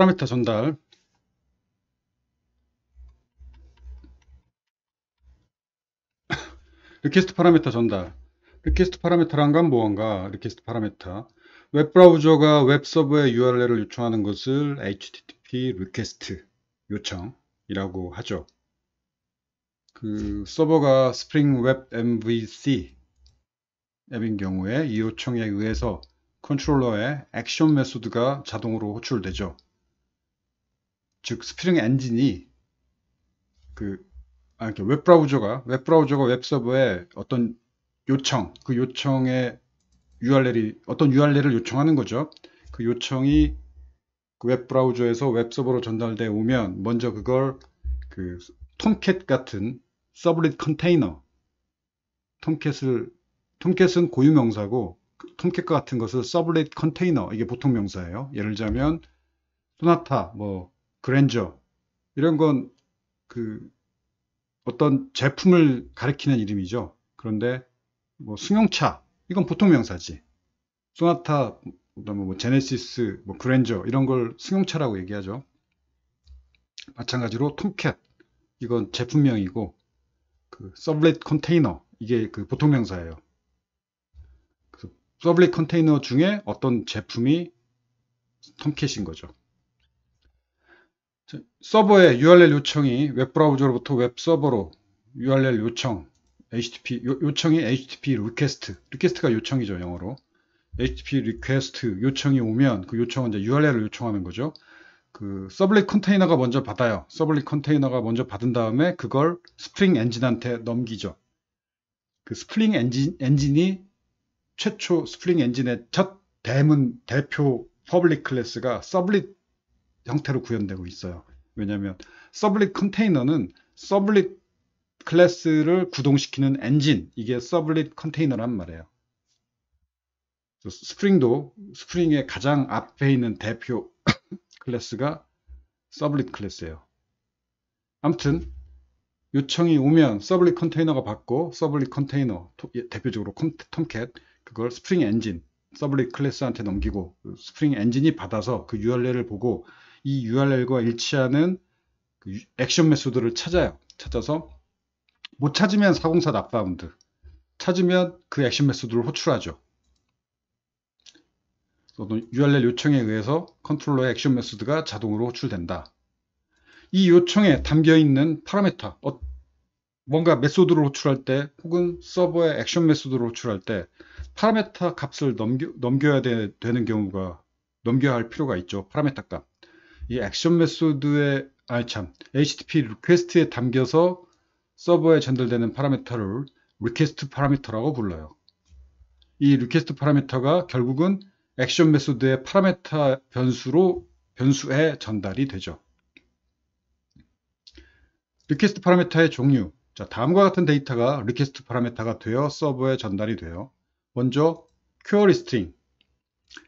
파라미터 전달 리퀘스트 파라미터 전달 리퀘스트 파라미터란 건 무언가 리퀘스트 파라미터 웹 브라우저가 웹 서버에 URL을 요청하는 것을 HTTP 리퀘스트 요청이라고 하죠 그 서버가 스프링 웹 MVC 앱인 경우에 이 요청에 의해서 컨트롤러의 액션 메소드가 자동으로 호출되죠 즉 스프링 엔진이 그 아, 이렇게 웹 브라우저가 웹 브라우저가 웹 서버에 어떤 요청 그 요청의 URL이 어떤 URL을 요청하는 거죠. 그 요청이 그웹 브라우저에서 웹 서버로 전달돼 오면 먼저 그걸 그 톰캣 같은 서브릿 컨테이너 톰캣을 톰캣은 고유 명사고 그 톰캣과 같은 것을 서브릿 컨테이너 이게 보통 명사예요. 예를 들자면 소나타 뭐 그랜저 이런 건 그 어떤 제품을 가리키는 이름이죠. 그런데 뭐 승용차 이건 보통 명사지. 소나타 그다음에 뭐 제네시스 뭐 그랜저 이런 걸 승용차라고 얘기하죠. 마찬가지로 톰캣 이건 제품명이고 그 서블릿 컨테이너 이게 그 보통 명사예요. 서블릿 컨테이너 중에 어떤 제품이 톰캣인 거죠. 서버에 URL 요청이 웹브라우저로부터 웹서버로 URL 요청, HTTP 요, 청이 HTTP request, r e q u e s t 가 요청이죠 영어로. HTTP request 요청이 오면 그 요청은 이제 URL을 요청하는 거죠. 그 서블릿 컨테이너가 먼저 받아요. 서블릿 컨테이너가 먼저 받은 다음에 그걸 스프링 엔진한테 넘기죠. 그 스프링 엔진 엔진이 최초 스프링 엔진의 첫 대문 대표 퍼블릭 클래스가 서블릿 형태로 구현되고 있어요. 왜냐하면 서블릿 컨테이너는 서블릿 클래스를 구동시키는 엔진 이게 서블릿 컨테이너란 말이에요. 스프링도 스프링의 가장 앞에 있는 대표 클래스가 서블릿 클래스예요. 아무튼 요청이 오면 서블릿 컨테이너가 받고 서블릿 컨테이너 예, 대표적으로 톰캣 그걸 스프링 엔진 서블릿 클래스한테 넘기고 스프링 엔진이 받아서 그 URL을 보고 이 URL과 일치하는 그 액션 메소드를 찾아요. 찾아서 못 찾으면 404 납바운드 찾으면 그 액션 메소드를 호출하죠. URL 요청에 의해서 컨트롤러의 액션 메소드가 자동으로 호출된다. 이 요청에 담겨있는 파라메터, 어, 뭔가 메소드를 호출할 때 혹은 서버의 액션 메소드를 호출할 때 파라메터 값을 넘겨, 넘겨야 되, 는 경우가 넘겨야 할 필요가 있죠. 파라메터 값. 이 액션 메소드의 아니 참 HTTP 리퀘스트에 담겨서 서버에 전달되는 파라미터를 리퀘스트 파라미터라고 불러요. 이 리퀘스트 파라미터가 결국은 액션 메소드의 파라미터 변수로 변수에 전달이 되죠. 리퀘스트 파라미터의 종류 자, 다음과 같은 데이터가 리퀘스트 파라미터가 되어 서버에 전달이 돼요. 먼저 q u e r y string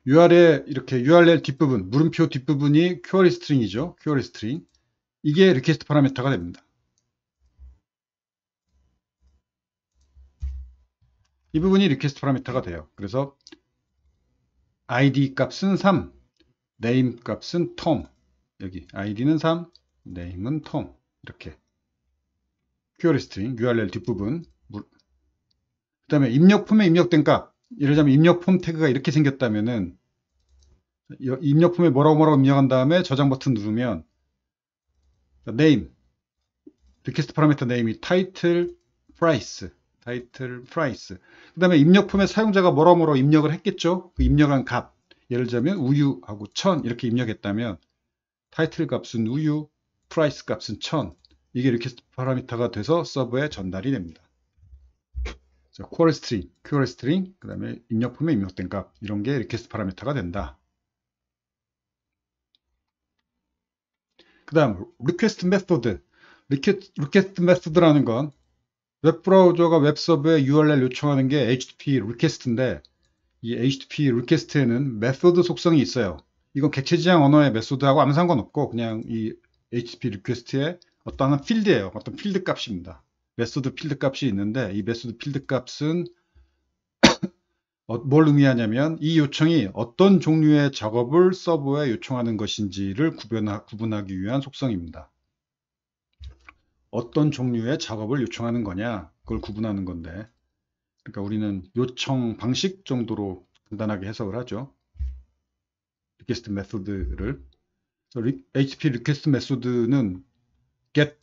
u r l 이렇게 URL 뒷부분, 물음표 뒷부분이 q u e r 스트링이죠. q u e r 스트링. 이게 리퀘스트 파라미터가 됩니다. 이 부분이 리퀘스트 파라미터가 돼요. 그래서 id 값은 3, name 값은 tom. 여기 id는 3, name은 tom. 이렇게 q u e r 스트링, URL 뒷부분. 그 다음에 입력품에 입력된 값. 예를 들면 입력폼 태그가 이렇게 생겼다면은 입력폼에 뭐라고 뭐라고 입력한 다음에 저장 버튼 누르면 name request parameter n a m e 이 title, price, title, price. 그 다음에 입력폼에 사용자가 뭐라 뭐라 입력을 했겠죠 그 입력한 값 예를 들자면 우유하고 천 이렇게 입력했다면 타이틀 값은 우유 프라이스 값은 천 이게 리퀘스트 파라미터가 돼서 서버에 전달이 됩니다 쿼리 스트링, 쿼리 스트링, 그 다음에 입력품의 입력된 값 이런 게 리퀘스트 파라미터가 된다. 그 다음 리퀘스트 메소드 리퀘스트 메소드라는 건 웹브라우저가 웹서버에 URL 요청하는 게 HTTP 리퀘스트인데 이 HTTP 리퀘스트에는 메소드 속성이 있어요. 이건 객체 지향 언어의 메소드하고 아무 상관없고 그냥 이 HTTP 리퀘스트의 어떤 필드예요. 어떤 필드 값입니다. 메소드 필드 값이 있는데 이 메소드 필드 값은 어, 뭘 의미하냐면 이 요청이 어떤 종류의 작업을 서버에 요청하는 것인지를 구분하, 구분하기 위한 속성입니다. 어떤 종류의 작업을 요청하는 거냐 그걸 구분하는 건데 그러니까 우리는 요청 방식 정도로 간단하게 해석을 하죠. 리퀘스트 메소드를 HTTP 리퀘스트 메소드는 get,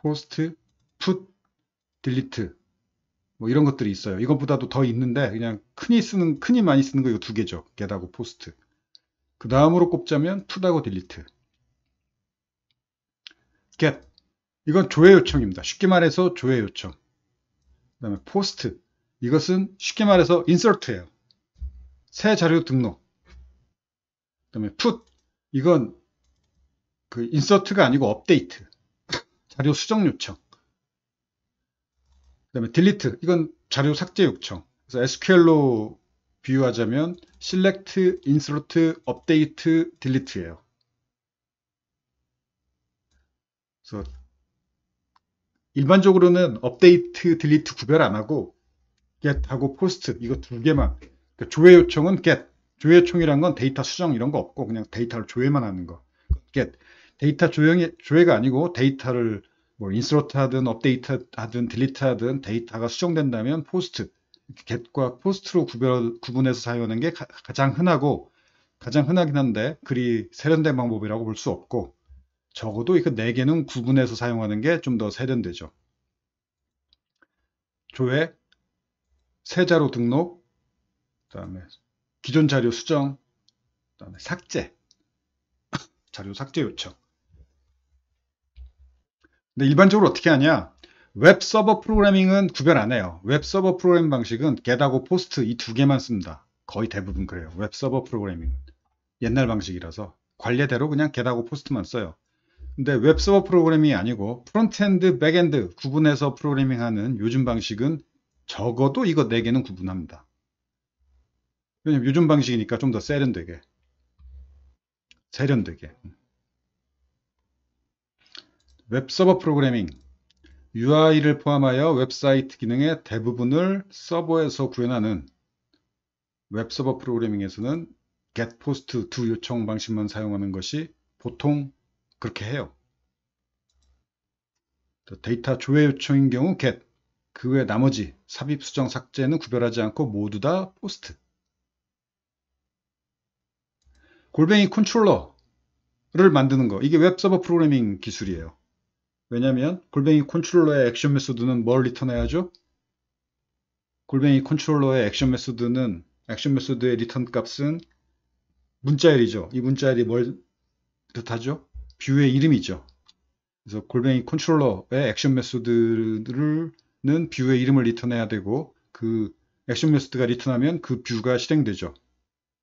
post, 풋, 딜리트 뭐 이런 것들이 있어요. 이것보다도 더 있는데 그냥 흔히 쓰는 흔히 많이 쓰는 거이두 개죠. get하고 p o s 그 다음으로 꼽자면 put하고 d e l e 이건 조회 요청입니다. 쉽게 말해서 조회 요청. 그 다음에 포스트 이것은 쉽게 말해서 인서트 e 예요새 자료 등록. 그 다음에 풋 이건 그 인서트가 아니고 업데이트. 자료 수정 요청. 그다음에 delete 이건 자료 삭제 요청. 그래서 SQL로 비유하자면 select, insert, update, delete예요. 그래서 일반적으로는 업데이트, 딜리트 구별 안 하고 get하고 post 이거 두 개만 그러니까 조회 요청은 get 조회 요청이란 건 데이터 수정 이런 거 없고 그냥 데이터를 조회만 하는 거 get 데이터 조형이, 조회가 아니고 데이터를 뭐 인스로트 하든 업데이트 하든 딜리트 하든 데이터가 수정된다면 포스트 get과 포스트로 구별, 구분해서 사용하는 게 가, 장 흔하고 가장 흔하긴 한데 그리 세련된 방법이라고 볼 수 없고 적어도 그네 개는 구분해서 사용하는 게 좀 더 세련되죠. 조회, 세자로 등록, 그다음에 기존 자료 수정, 그다음에 삭제, 자료 삭제 요청. 근데 일반적으로 어떻게 하냐? 웹 서버 프로그래밍은 구별 안 해요. 웹 서버 프로그램 방식은 get하고 post 이 두 개만 씁니다. 거의 대부분 그래요. 웹 서버 프로그래밍은 옛날 방식이라서 관례대로 그냥 get하고 post만 써요. 근데 웹 서버 프로그래밍이 아니고 프론트엔드, 백엔드 구분해서 프로그래밍하는 요즘 방식은 적어도 이거 네 개는 구분합니다. 왜냐면 요즘 방식이니까 좀 더 세련되게 세련되게 웹서버 프로그래밍 UI를 포함하여 웹사이트 기능의 대부분을 서버에서 구현하는 웹서버 프로그래밍에서는 get, post, do 요청 방식만 사용하는 것이 보통 그렇게 해요. 데이터 조회 요청인 경우 get, 그 외 나머지 삽입, 수정, 삭제는 구별하지 않고 모두 다 post. 골뱅이 컨트롤러를 만드는 거, 이게 웹서버 프로그래밍 기술이에요. 왜냐면 골뱅이 컨트롤러의 액션 메소드는 뭘 리턴해야죠? 골뱅이 컨트롤러의 액션 메소드는 액션 메소드의 리턴 값은 문자열이죠. 이 문자열이 뭘 뜻하죠? 뷰의 이름이죠. 그래서 골뱅이 컨트롤러의 액션 메소드는 뷰의 이름을 리턴해야 되고 그 액션 메소드가 리턴하면 그 뷰가 실행되죠.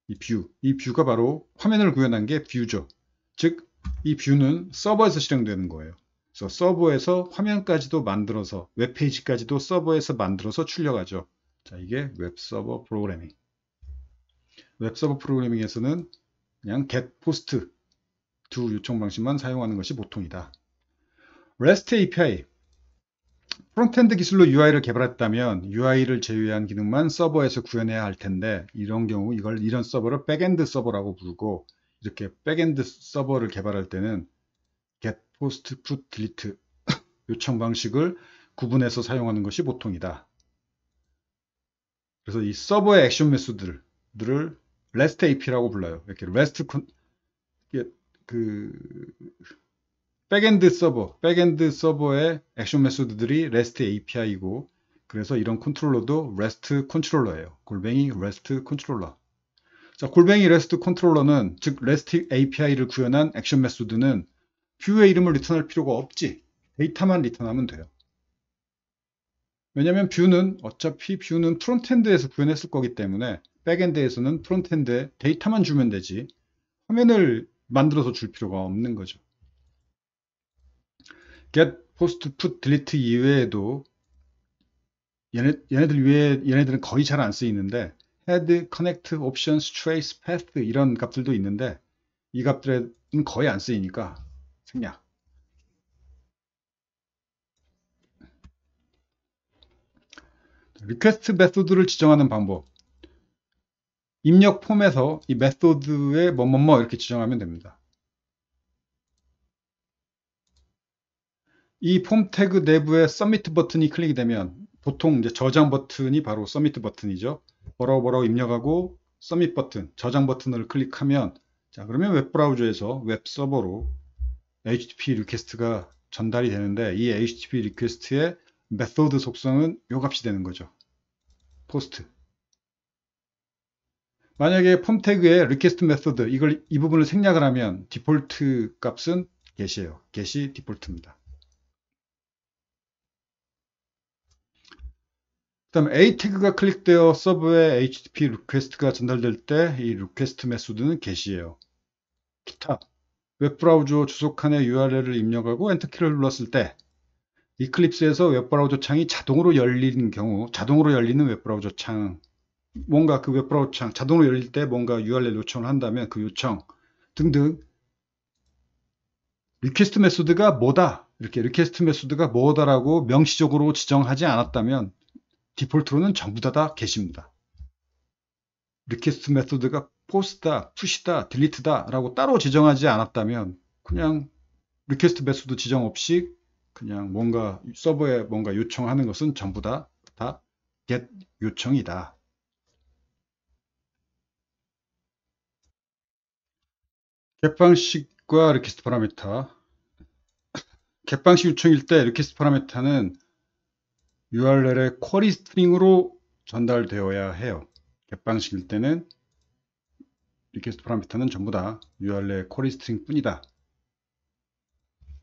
이 뷰, 이 뷰가 바로 화면을 구현한 게 뷰죠. 즉, 이 뷰는 서버에서 실행되는 거예요. 그래서 서버에서 화면까지도 만들어서 웹페이지까지도 서버에서 만들어서 출력하죠. 자, 이게 웹서버 프로그래밍. 웹서버 프로그래밍에서는 그냥 get, post 두 요청 방식만 사용하는 것이 보통이다. REST API 프론트엔드 기술로 UI를 개발했다면 UI를 제외한 기능만 서버에서 구현해야 할 텐데 이런 경우 이걸 이런 서버를 백엔드 서버라고 부르고 이렇게 백엔드 서버를 개발할 때는 포스트 풋 딜리트 요청 방식을 구분해서 사용하는 것이 보통이다. 그래서 이 서버의 액션 메소드들을 REST AP라고 불러요. 이렇게 REST 그 백엔드 서버, 백엔드 서버의 액션 메소드들이 REST API이고 그래서 이런 컨트롤러도 REST 컨트롤러예요. 골뱅이 REST 컨트롤러. 자, 골뱅이 REST 컨트롤러는 즉 REST API를 구현한 액션 메소드는 뷰의 이름을 리턴할 필요가 없지. 데이터만 리턴하면 돼요. 왜냐하면 뷰는 어차피 뷰는 프론트엔드에서 구현했을 거기 때문에 백엔드에서는 프론트엔드에 데이터만 주면 되지 화면을 만들어서 줄 필요가 없는 거죠. get, post, put, delete 이외에도 얘네, 얘네들 위에 얘네들은 거의 잘 안 쓰이는데 head, connect, options, trace, path 이런 값들도 있는데 이 값들은 거의 안 쓰이니까 생략 리퀘스트 메소드를 지정하는 방법 입력 폼에서 이 메소드에 뭐뭐뭐 뭐, 뭐 이렇게 지정하면 됩니다 이 폼 태그 내부에 서미트 버튼이 클릭이 되면 보통 이제 저장 버튼이 바로 서미트 버튼이죠 뭐라고 뭐라고 입력하고 서밋 버튼 저장 버튼을 클릭하면 자 그러면 웹브라우저에서 웹서버로 HTTP 리퀘스트가 전달이 되는데 이 HTTP 리퀘스트의 메소드 속성은 요 값이 되는 거죠. 포스트. 만약에 폼태그의 리퀘스트 메소드 이걸 이 부분을 생략을 하면 디폴트 값은 get이에요. get이 디폴트입니다. 그 다음 A 태그가 클릭되어 서브에 HTTP 리퀘스트가 전달될 때 이 리퀘스트 메소드는 get이에요. 기타 웹브라우저 주소칸에 URL을 입력하고 엔터키를 눌렀을 때 이클립스에서 웹브라우저 창이 자동으로 열리는 경우 자동으로 열리는 웹브라우저 창 뭔가 그 웹브라우저 창 자동으로 열릴 때 뭔가 URL 요청을 한다면 그 요청 등등 리퀘스트 메소드가 뭐다 이렇게 리퀘스트 메소드가 뭐다라고 명시적으로 지정하지 않았다면 디폴트로는 전부 다다 계십니다. 리퀘스트 메소드가 포스다, 푸시다, 딜리트다라고 따로 지정하지 않았다면 그냥 리퀘스트 배수도 지정 없이 그냥 뭔가 서버에 뭔가 요청하는 것은 전부 다다 get 요청이다. g 방식과 리퀘스트 파라미터 g 방식 요청일 때 리퀘스트 파라미터는 URL의 쿼리 스트링으로 전달되어야 해요. g 방식일 때는 리퀘스트 파라미터는 전부 다 URL 쿼리 스트링 뿐이다.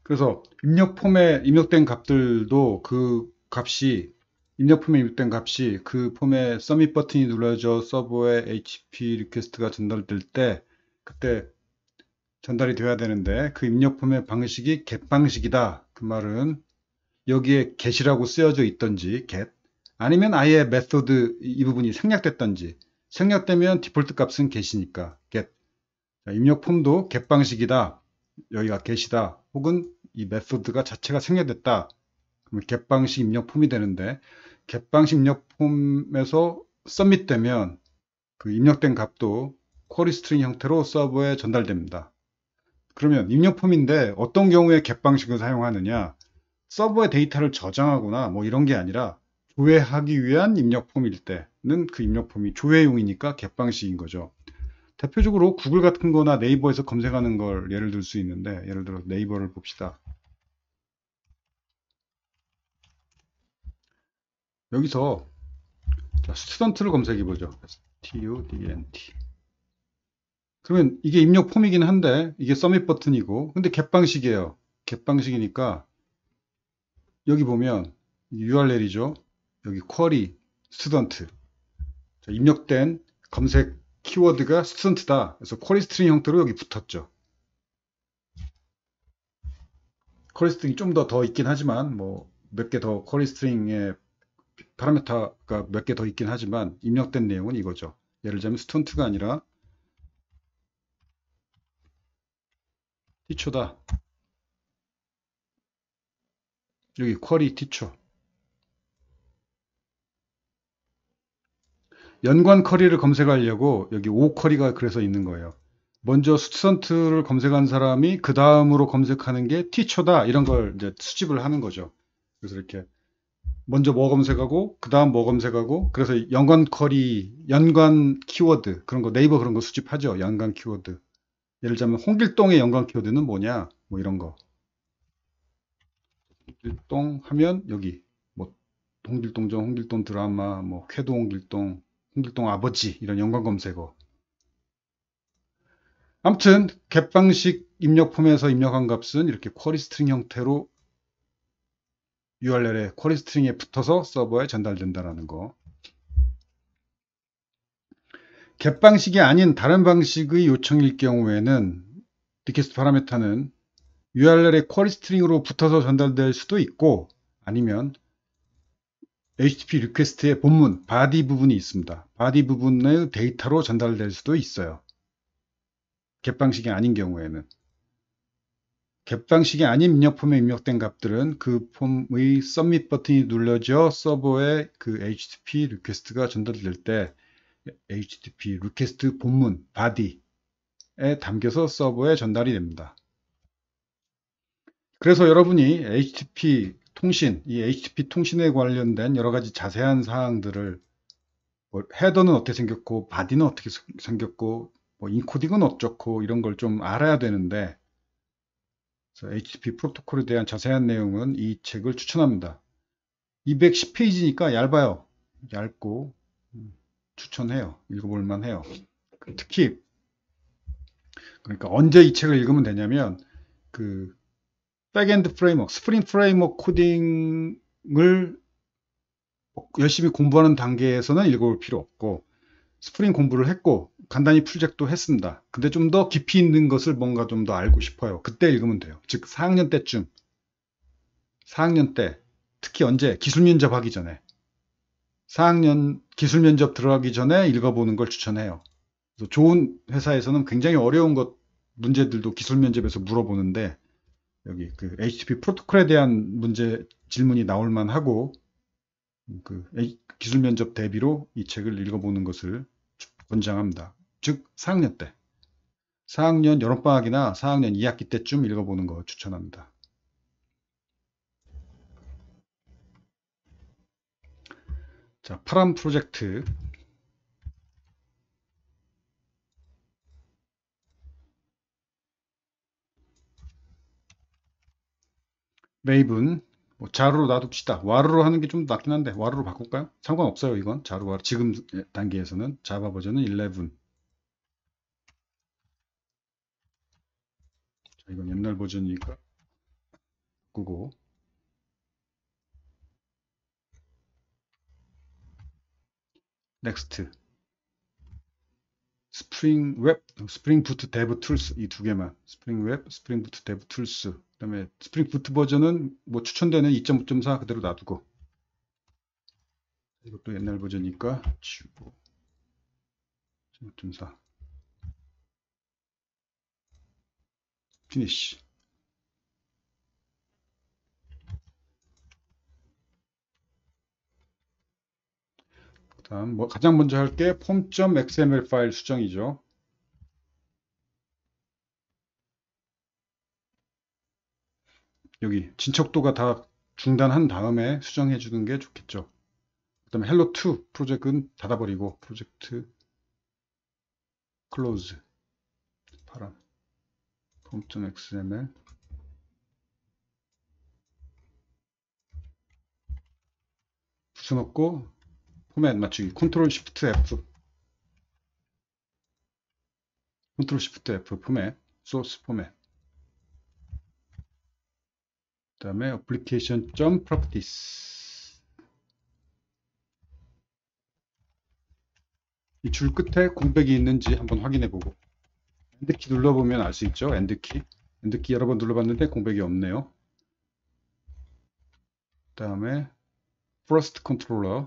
그래서 입력 폼에 입력된 값들도 그 값이 입력 폼에 입력된 값이 그 폼에 서밋 버튼이 눌러져 서버에 h p 리퀘스트가 전달될 때 그때 전달이 돼야 되는데 그 입력 폼의 방식이 get 방식이다. 그 말은 여기에 get이라고 쓰여져 있던지 get 아니면 아예 메소드 이 부분이 생략됐던지 생략되면 디폴트 값은 get이니까 입력 품도 객방식이다. 여기가 get이다. 혹은 이 메소드가 자체가 생략됐다. 그러면 객방식 입력 품이 되는데 객방식 입력 품에서 썸밋되면 그 입력된 값도 쿼리 스트링 형태로 서버에 전달됩니다. 그러면 입력 품인데 어떤 경우에 객방식을 사용하느냐 서버에 데이터를 저장하거나 뭐 이런 게 아니라 조회하기 위한 입력 품일 때는 그 입력 품이 조회용이니까 객방식인 거죠. 대표적으로 구글 같은 거나 네이버에서 검색하는 걸 예를 들 수 있는데 예를 들어 네이버를 봅시다. 여기서 자, 스튜던트를 검색해 보죠. student 그러면 이게 입력 폼이긴 한데 이게 서밋 버튼이고 근데 객 방식이에요. 객 방식이니까 여기 보면 URL이죠. 여기 쿼리 스튜던트 입력된 검색 키워드가 스튜던트다. 그래서 쿼리 스트링 형태로 여기 붙었죠. 쿼리 스트링이 좀 더 더 있긴 하지만 뭐 몇 개 더 쿼리 스트링의 파라메타가몇 개 더 있긴 하지만 입력된 내용은 이거죠. 예를 들면 스튜던트가 아니라 티초다. 여기 쿼리 티초. 연관 커리를 검색하려고 여기 5커리가 그래서 있는 거예요. 먼저 스튜던트를 검색한 사람이 그 다음으로 검색하는 게 티처다 이런 걸 이제 수집을 하는 거죠. 그래서 이렇게 먼저 뭐 검색하고 그 다음 뭐 검색하고 그래서 연관 커리, 연관 키워드 그런 거 네이버 그런 거 수집하죠. 연관 키워드. 예를 들자면 홍길동의 연관 키워드는 뭐냐 뭐 이런 거. 홍길동 하면 여기 뭐 홍길동전, 홍길동 드라마, 뭐 쾌도 홍길동 홍길동 아버지 이런 연관 검색어 아무튼 객방식 입력품에서 입력한 값은 이렇게 쿼리 스트링 형태로 URL에 쿼리 스트링에 붙어서 서버에 전달된다라는 거. 겟 방식이 아닌 다른 방식의 요청일 경우에는 리퀘스트 파라메타는 URL에 쿼리 스트링으로 붙어서 전달될 수도 있고 아니면 HTTP 리퀘스트의 본문, 바디 부분이 있습니다. 바디 부분의 데이터로 전달될 수도 있어요. 객 방식이 아닌 경우에는. 객 방식이 아닌 입력 폼에 입력된 값들은 그 폼의 submit 버튼이 눌러져 서버에 그 HTTP 리퀘스트가 전달될 때 HTTP 리퀘스트 본문, 바디에 담겨서 서버에 전달이 됩니다. 그래서 여러분이 HTTP 통신, 이 HTTP 통신에 관련된 여러 가지 자세한 사항들을 뭐 헤더는 어떻게 생겼고, 바디는 어떻게 생겼고, 뭐 인코딩은 어쩌고 이런 걸 좀 알아야 되는데 HTTP 프로토콜에 대한 자세한 내용은 이 책을 추천합니다. 210페이지니까 얇아요. 얇고 음, 추천해요. 읽어볼만 해요. 특히 그러니까 언제 이 책을 읽으면 되냐면 그 백엔드 프레임워크, 스프링 프레임워크 코딩을 열심히 공부하는 단계에서는 읽어볼 필요 없고 스프링 공부를 했고 간단히 풀잭도 했습니다. 근데 좀 더 깊이 있는 것을 뭔가 좀 더 알고 싶어요. 그때 읽으면 돼요. 즉 4학년 때쯤 4학년 때 특히 언제 기술 면접하기 전에 4학년 기술 면접 들어가기 전에 읽어보는 걸 추천해요. 그래서 좋은 회사에서는 굉장히 어려운 것 문제들도 기술 면접에서 물어보는데 여기 그 HTTP 프로토콜에 대한 문제 질문이 나올 만하고 그 기술 면접 대비로 이 책을 읽어보는 것을 권장합니다. 즉 4학년 때 4학년 여름방학이나 4학년 2학기 때쯤 읽어보는 거 추천합니다. 자, 파란 프로젝트 메이븐 뭐 자루로 놔둡시다. 와루로 하는 게 좀 낫긴 한데 와루로 바꿀까요? 상관없어요 이건 자루 와루 지금 단계에서는 자바 버전은 11 자, 이건 옛날 버전이니까 바꾸고 넥스트 스프링 웹, 스프링 부트 데브 툴스 이 두 개만 스프링 웹, 스프링 부트 데브 툴스 다음에 스프링 부트 버전은 뭐 추천되는 2.5.4 그대로 놔두고 이것도 옛날 버전이니까 지우고 2.4 피니쉬 그 다음 뭐 가장 먼저 할 게 폼.xml 파일 수정이죠. 여기 진척도가 다 중단한 다음에 수정해 주는 게 좋겠죠. 그 다음에 헬로2 프로젝트는 닫아버리고 프로젝트 클로즈 파란 폼 r o m p t xml 붙여넣고 포맷 맞추기 컨트롤 시프트 F 컨트롤 시프트 F 포맷 소스 포맷 그 다음에 application.properties 이 줄 끝에 공백이 있는지 한번 확인해 보고 엔드키 눌러보면 알 수 있죠 엔드키 엔드키 여러 번 눌러봤는데 공백이 없네요 그 다음에 first controller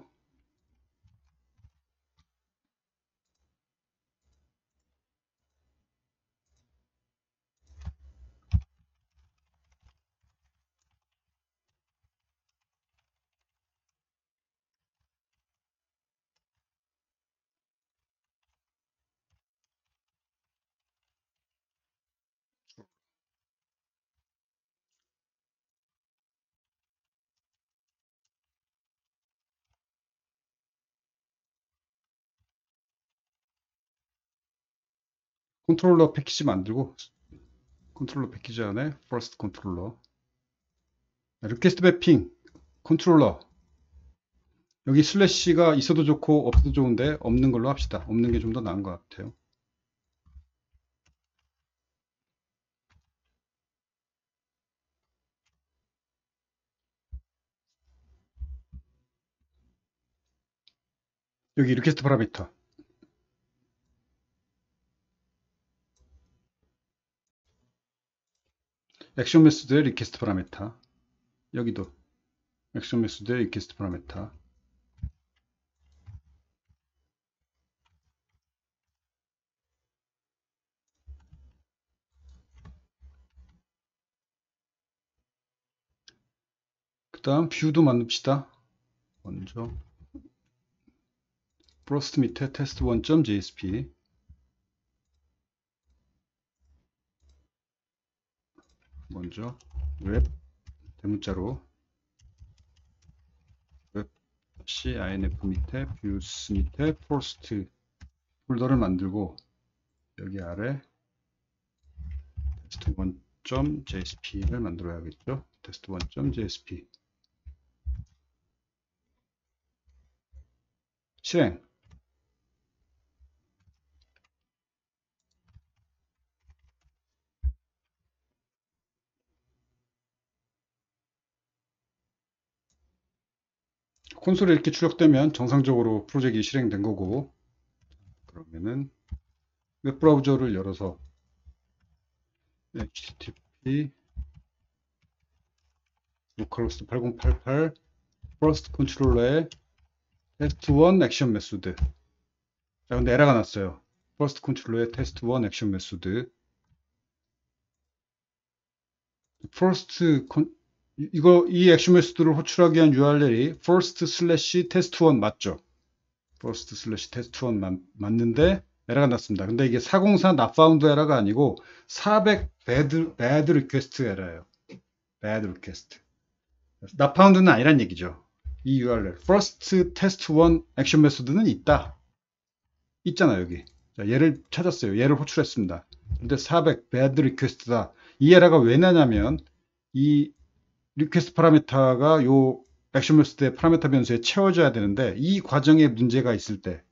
컨트롤러 패키지 만들고 컨트롤러 패키지 안에 퍼스트 컨트롤러 리퀘스트 매핑 컨트롤러 여기 슬래시가 있어도 좋고 없어도 좋은데 없는 걸로 합시다 없는 게 좀 더 나은 것 같아요 여기 리퀘스트 파라미터 액션 메소드의 리퀘스트 파라메타 여기도 액션 메소드의 리퀘스트 파라메타 그 다음 뷰도 만듭시다 먼저 프로스트 밑에 테스트1.jsp 먼저 웹 대문자로 웹 CINF 밑에 views 밑에 first 폴더를 만들고 여기 아래 t e s t 1.jsp를 만들어야겠죠. t e s t 1.jsp 실행 콘솔에 이렇게 출력되면 정상적으로 프로젝트가 실행된 거고 그러면은 웹 브라우저를 열어서 http localhost 8088 first controller의 test1 action method 자 근데 에러가 났어요 first controller의 test1 action method first con 이거 이 액션 메스드를 호출하기 위한 URL이 first slash test1 맞죠? first slash test1 맞, 는데 에러가 났습니다. 근데 이게 404 not f 에러가 아니고 400 bad, bad request 에러예요. bad request. not found는 아니란 얘기죠. 이 URL first test1 액션 메스드는 있다. 있잖아 여기. 자, 얘를 찾았어요. 얘를 호출했습니다. 근데 400 bad request다. 이 에러가 왜 나냐면 이 리퀘스트 파라메타가 요 액션 멜스트의 파라메타 변수에 채워져야 되는데 이 과정에 문제가 있을 때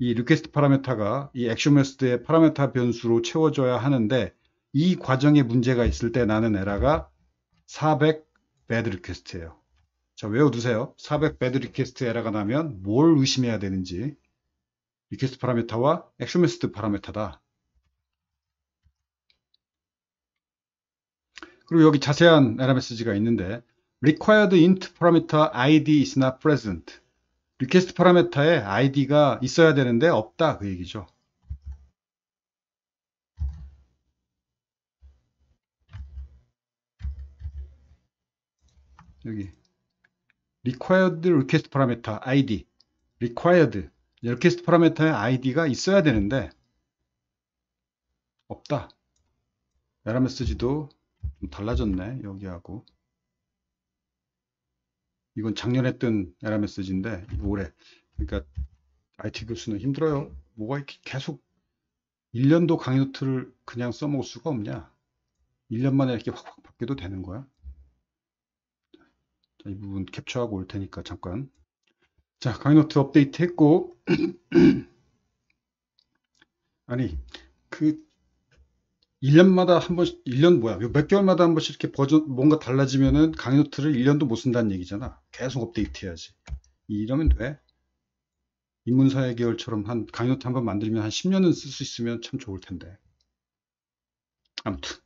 이 리퀘스트 파라메타가 이 액션 멜스트의 파라메타 변수로 채워져야 하는데 이 과정에 문제가 있을 때 나는 에러가 400 배드 리퀘스트예요. 자 외워두세요. 400 배드 리퀘스트 에러가 나면 뭘 의심해야 되는지 리퀘스트 파라메타와 액션 멜스트 파라메타다. 그리고 여기 자세한 에러메시지가 있는데 required int parameter id is not present. request 파라메터에 id가 있어야 되는데 없다 그 얘기죠. 여기 required request parameter id required request p a a r m e t e r 에 id가 있어야 되는데 없다. 에러 메시지도 좀 달라졌네 여기하고 이건 작년에 뜬 에라 메시지인데 올해 그러니까 IT 교수는 힘들어요 뭐가 이렇게 계속 1년도 강의 노트를 그냥 써먹을 수가 없냐 1년 만에 이렇게 확 확 바뀌어도 되는 거야 자, 이 부분 캡처하고 올 테니까 잠깐 자 강의 노트 업데이트 했고 아니 그 1년마다 한 번씩, 1년 뭐야, 몇 개월마다 한 번씩 이렇게 버전, 뭔가 달라지면은 강의노트를 1년도 못 쓴다는 얘기잖아. 계속 업데이트 해야지. 이러면 돼. 인문사회 계열처럼 한 강의노트 한 번 만들면 한 10년은 쓸 수 있으면 참 좋을 텐데. 아무튼.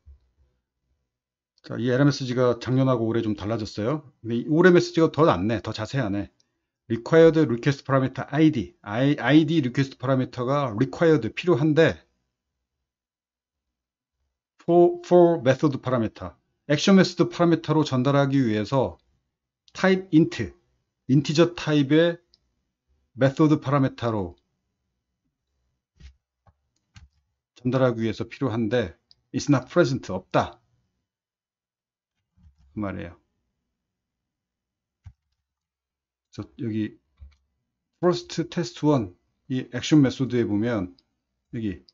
자, 이 에라 메시지가 작년하고 올해 좀 달라졌어요. 근데 올해 메시지가 더 낫네. 더 자세하네. required request parameter id. id request parameter가 required 필요한데 for, method 파라메타, action method 파라메타로 전달하기 위해서 type int, i n t 인티저 타입의 method 파라메타로 전달하기 위해서 필요한데 is not present, 없다. 그 말이에요. 그 여기 first test 1이 액션 메소드에 보면 여기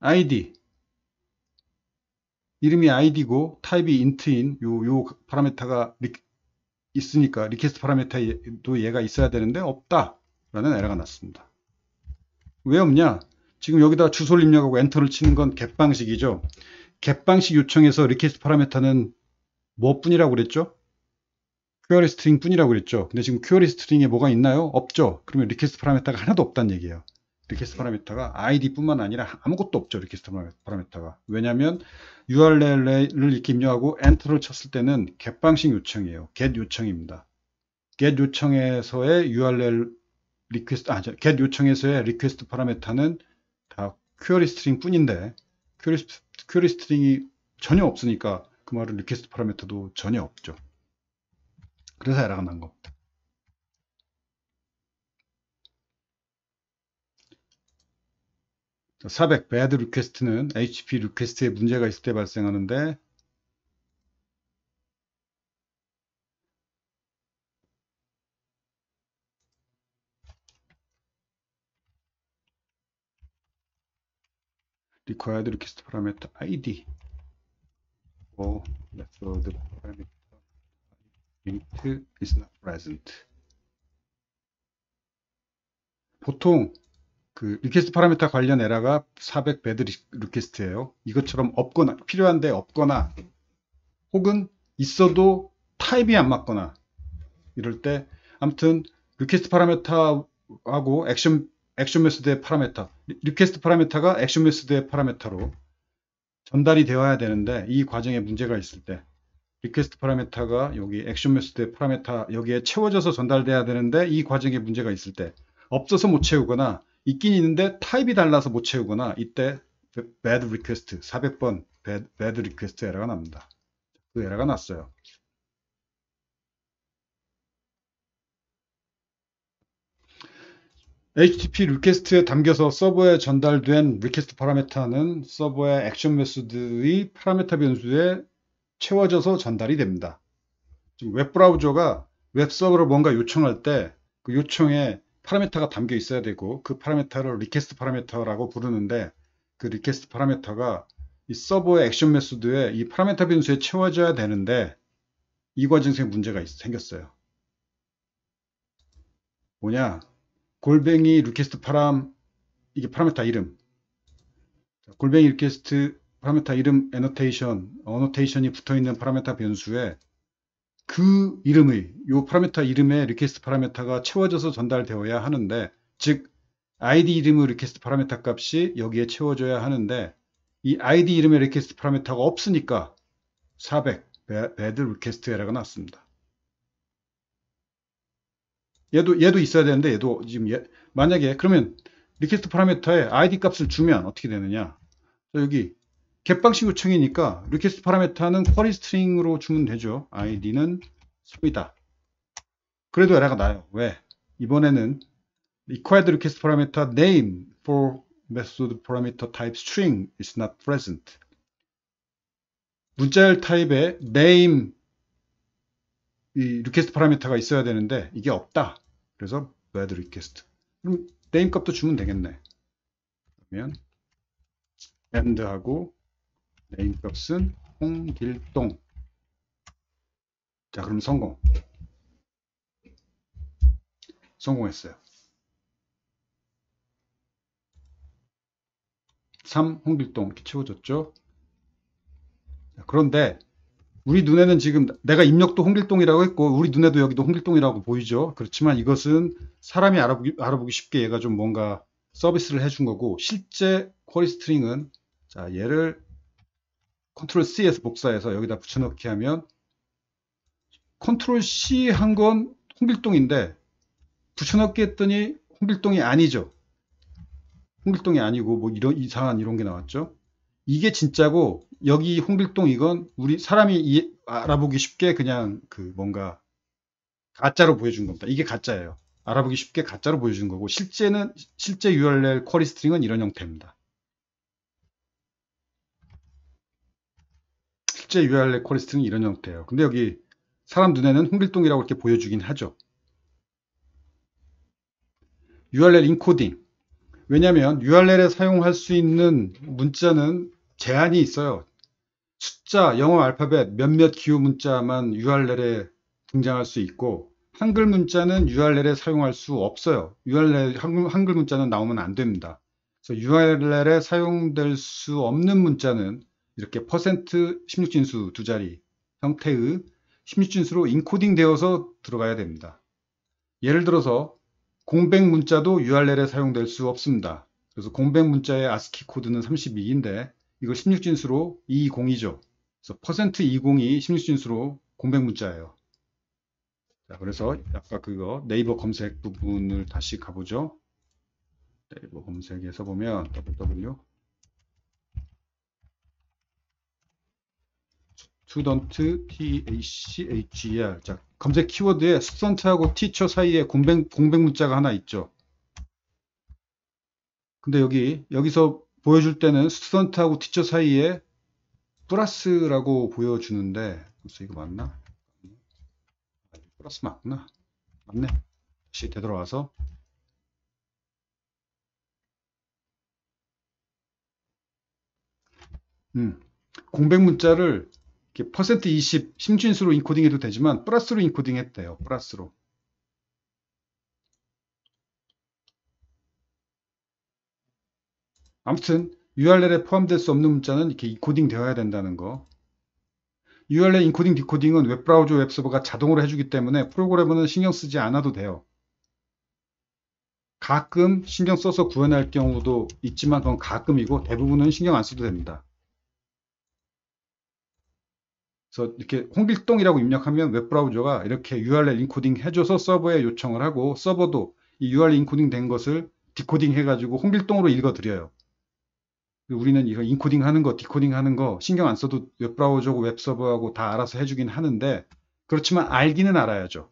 id 이름이 id고 타입이 int인 요, 요 파라메타가 리, 있으니까 리퀘스트 파라메타도 얘가 있어야 되는데 없다 라는 에러가 났습니다 왜 없냐 지금 여기다 주소를 입력하고 엔터를 치는 건갭 방식이죠 갭 방식 요청에서 리퀘스트 파라메타는 뭐뿐이라고 그랬죠 query string 뿐이라고 그랬죠 근데 지금 query string에 뭐가 있나요 없죠 그러면 리퀘스트 파라메타가 하나도 없다는 얘기예요 리퀘스트 파라미터가 id뿐만 아니라 아무것도 없죠. 리퀘스트 파라미터가. 왜냐하면 URL을 이렇게 입력하고 엔터를 쳤을 때는 겟방식 요청이에요. get 요청입니다. get 요청에서의 URL 리퀘스트 아, get 요청에서의 리퀘스트 파라미터는 다 쿼리 스트링 뿐인데 쿼리, 쿼리 스트링이 전혀 없으니까 그 말은 리퀘스트 파라미터도 전혀 없죠. 그래서 에러가 난 겁니다. 400 bad request는 HP request에 문제가 있을 때 발생하는데 required request parameter id or method parameter unit is not present 보통 그 리퀘스트 파라미터 관련 에러가 400 배드 리퀘스트예요. 이것처럼 없거나 필요한데 없거나 혹은 있어도 타입이 안 맞거나 이럴 때 아무튼 리퀘스트 파라미터하고 액션 액션 메소드의 파라미터 리퀘스트 파라미터가 액션 메소드의 파라미터로 전달이 되어야 되는데 이 과정에 문제가 있을 때 리퀘스트 파라미터가 여기 액션 메소드의 파라미터 여기에 채워져서 전달돼야 되는데 이 과정에 문제가 있을 때 없어서 못 채우거나 있긴 있는데 타입이 달라서 못 채우거나 이때 bad request 400번 bad, bad request 에러가 납니다. 그 에러가 났어요. HTTP 리퀘스트에 담겨서 서버에 전달된 리퀘스트 파라메타는 서버의 액션 메소드의 파라메타 변수에 채워져서 전달이 됩니다. 지금 웹 브라우저가 웹 서버로 뭔가 요청할 때 그 요청에 파라메터가 담겨 있어야 되고 그 파라메터를 리퀘스트 파라메터라고 부르는데 그 리퀘스트 파라메터가 이 서버의 액션 메소드에 이 파라메터 변수에 채워져야 되는데 이 과정에 문제가 생겼어요. 뭐냐 골뱅이 리퀘스트 파람 이게 파라메터 이름 골뱅이 리퀘스트 파라메터 이름 에너테이션 어노테이션이 붙어있는 파라메터 변수에 그 이름의 요파라미터 이름의 리퀘스트 파라미터가 채워져서 전달되어야 하는데 즉 id 이름의 리퀘스트 파라미터 값이 여기에 채워져야 하는데 이 id 이름의 리퀘스트 파라미터가 없으니까 400 bad request error가 났습니다. 얘도 얘도 있어야 되는데 얘도 지금 얘, 만약에 그러면 리퀘스트 파라미터에 id 값을 주면 어떻게 되느냐 여기 객방식 요청이니까 리퀘스트 파라메터는 쿼리 스트링으로 주면 되죠. 아이디는 소이다. 그래도 에러가 나요. 왜? 이번에는 required request parameter name for method parameter type string is not present. 문자열 타입에 name 이 request 파라미터가 있어야 되는데 이게 없다. 그래서 add request. 그럼 name 값도 주면 되겠네. 그러면 and 하고 네임값은 홍길동 자 그럼 성공 성공했어요 3 홍길동 이렇게 채워졌죠 그런데 우리 눈에는 지금 내가 입력도 홍길동이라고 했고 우리 눈에도 여기도 홍길동이라고 보이죠 그렇지만 이것은 사람이 알아보기, 알아보기 쉽게 얘가 좀 뭔가 서비스를 해준 거고 실제 쿼리 스트링은 자 얘를 컨트롤 C에서 복사해서 여기다 붙여넣기 하면 컨트롤 C 한 건 홍길동인데 붙여넣기 했더니 홍길동이 아니죠. 홍길동이 아니고 뭐 이런 이상한 이런 게 나왔죠. 이게 진짜고 여기 홍길동 이건 우리 사람이 이 알아보기 쉽게 그냥 그 뭔가 가짜로 보여준 겁니다. 이게 가짜예요. 알아보기 쉽게 가짜로 보여준 거고 실제는 실제 URL 쿼리 스트링은 이런 형태입니다. 실제 UR 레코리스트는 이런 형태예요. 근데 여기 사람 눈에는 홍길동이라고 이렇게 보여주긴 하죠. URL 인코딩. 왜냐하면 URL에 사용할 수 있는 문자는 제한이 있어요. 숫자, 영어 알파벳, 몇몇 기호 문자만 URL에 등장할 수 있고 한글 문자는 URL에 사용할 수 없어요. URL 한글, 문자는 나오면 안 됩니다. 그래서 URL에 사용될 수 없는 문자는 이렇게 퍼센트 16진수 두 자리 형태의 16진수로 인코딩 되어서 들어가야 됩니다. 예를 들어서 공백 문자도 URL에 사용될 수 없습니다. 그래서 공백 문자의 ASCII 코드는 32인데 이거 16진수로 2 0이죠 그래서 퍼센트 2 0이 16진수로 공백 문자예요. 자, 그래서 아까 그거 네이버 검색 부분을 다시 가보죠. 네이버 검색에서 보면 www 스튜던트 TACHER 자 검색 키워드에 스튜던트하고 티처 사이에 공백, 공백 문자가 하나 있죠 근데 여기 여기서 보여줄 때는 스튜던트하고 티처 사이에 플러스라고 보여주는데 그래서 이거 맞나? 플러스 맞구나 맞네 다시 되돌아와서 음, 공백 문자를 이렇게 퍼센트 20 심진수로 인코딩해도 되지만 플러스로 인코딩했대요. 플러스로. 아무튼 URL에 포함될 수 없는 문자는 이렇게 인코딩 되어야 된다는 거. URL 인코딩 디코딩은 웹브라우저 웹서버가 자동으로 해주기 때문에 프로그래머는 신경 쓰지 않아도 돼요. 가끔 신경 써서 구현할 경우도 있지만 그건 가끔이고 대부분은 신경 안 써도 됩니다. 그래서 이렇게 홍길동이라고 입력하면 웹브라우저가 이렇게 URL 인코딩 해줘서 서버에 요청을 하고 서버도 이 URL 인코딩 된 것을 디코딩 해가지고 홍길동으로 읽어드려요. 우리는 이거 인코딩 하는 거, 디코딩 하는 거 신경 안 써도 웹브라우저고 웹서버하고 다 알아서 해주긴 하는데 그렇지만 알기는 알아야죠.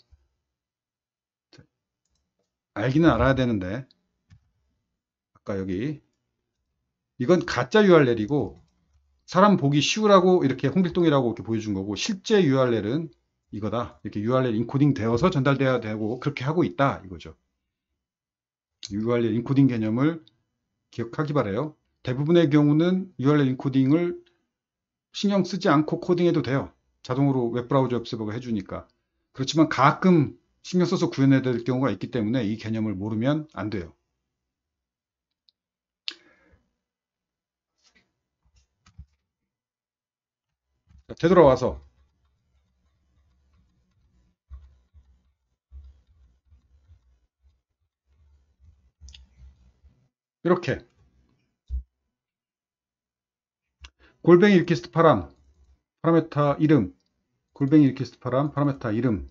알기는 알아야 되는데 아까 여기 이건 가짜 URL이고 사람 보기 쉬우라고 이렇게 홍길동이라고 이렇게 보여준 거고 실제 URL은 이거다. 이렇게 URL 인코딩 되어서 전달돼야 되고 그렇게 하고 있다 이거죠. URL 인코딩 개념을 기억하기 바래요. 대부분의 경우는 URL 인코딩을 신경 쓰지 않고 코딩해도 돼요. 자동으로 웹브라우저 앱서버가 해주니까. 그렇지만 가끔 신경 써서 구현해야 될 경우가 있기 때문에 이 개념을 모르면 안 돼요. 그러니까 되돌아와서 이렇게 골뱅이 리퀘스트 파람 파라메타 이름 골뱅이 리퀘스트 파람 파라메타 이름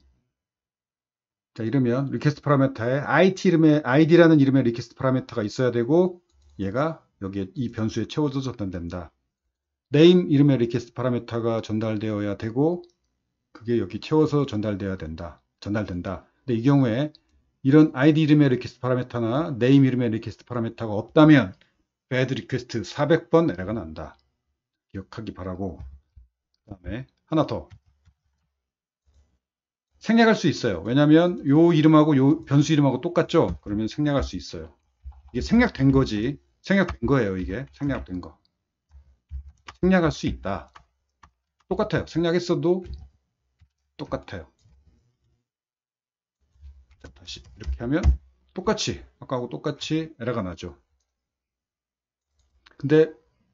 자 이러면 리퀘스트 파라메타에 IT 이름의 ID라는 이름의 리퀘스트 파라메타가 있어야 되고 얘가 여기에 이 변수에 채워져서 변된다. 네임 이름의 리퀘스트 파라미터가 전달되어야 되고 그게 여기 채워서 전달되어야 된다. 전달된다. 근데 이 경우에 이런 id 이름의 리퀘스트 파라미터나 네임 이름의 리퀘스트 파라미터가 없다면 bad request 400번 에러가 난다. 기억하기 바라고 그 다음에 하나 더 생략할 수 있어요. 왜냐하면 요 이름하고 요 변수 이름하고 똑같죠. 그러면 생략할 수 있어요. 이게 생략된 거지. 생략된 거예요. 이게 생략된 거. 생략할 수 있다. 똑같아요. 생략했어도 똑같아요. 자, 다시 이렇게 하면 똑같이 아까하고 똑같이 에러가 나죠. 근데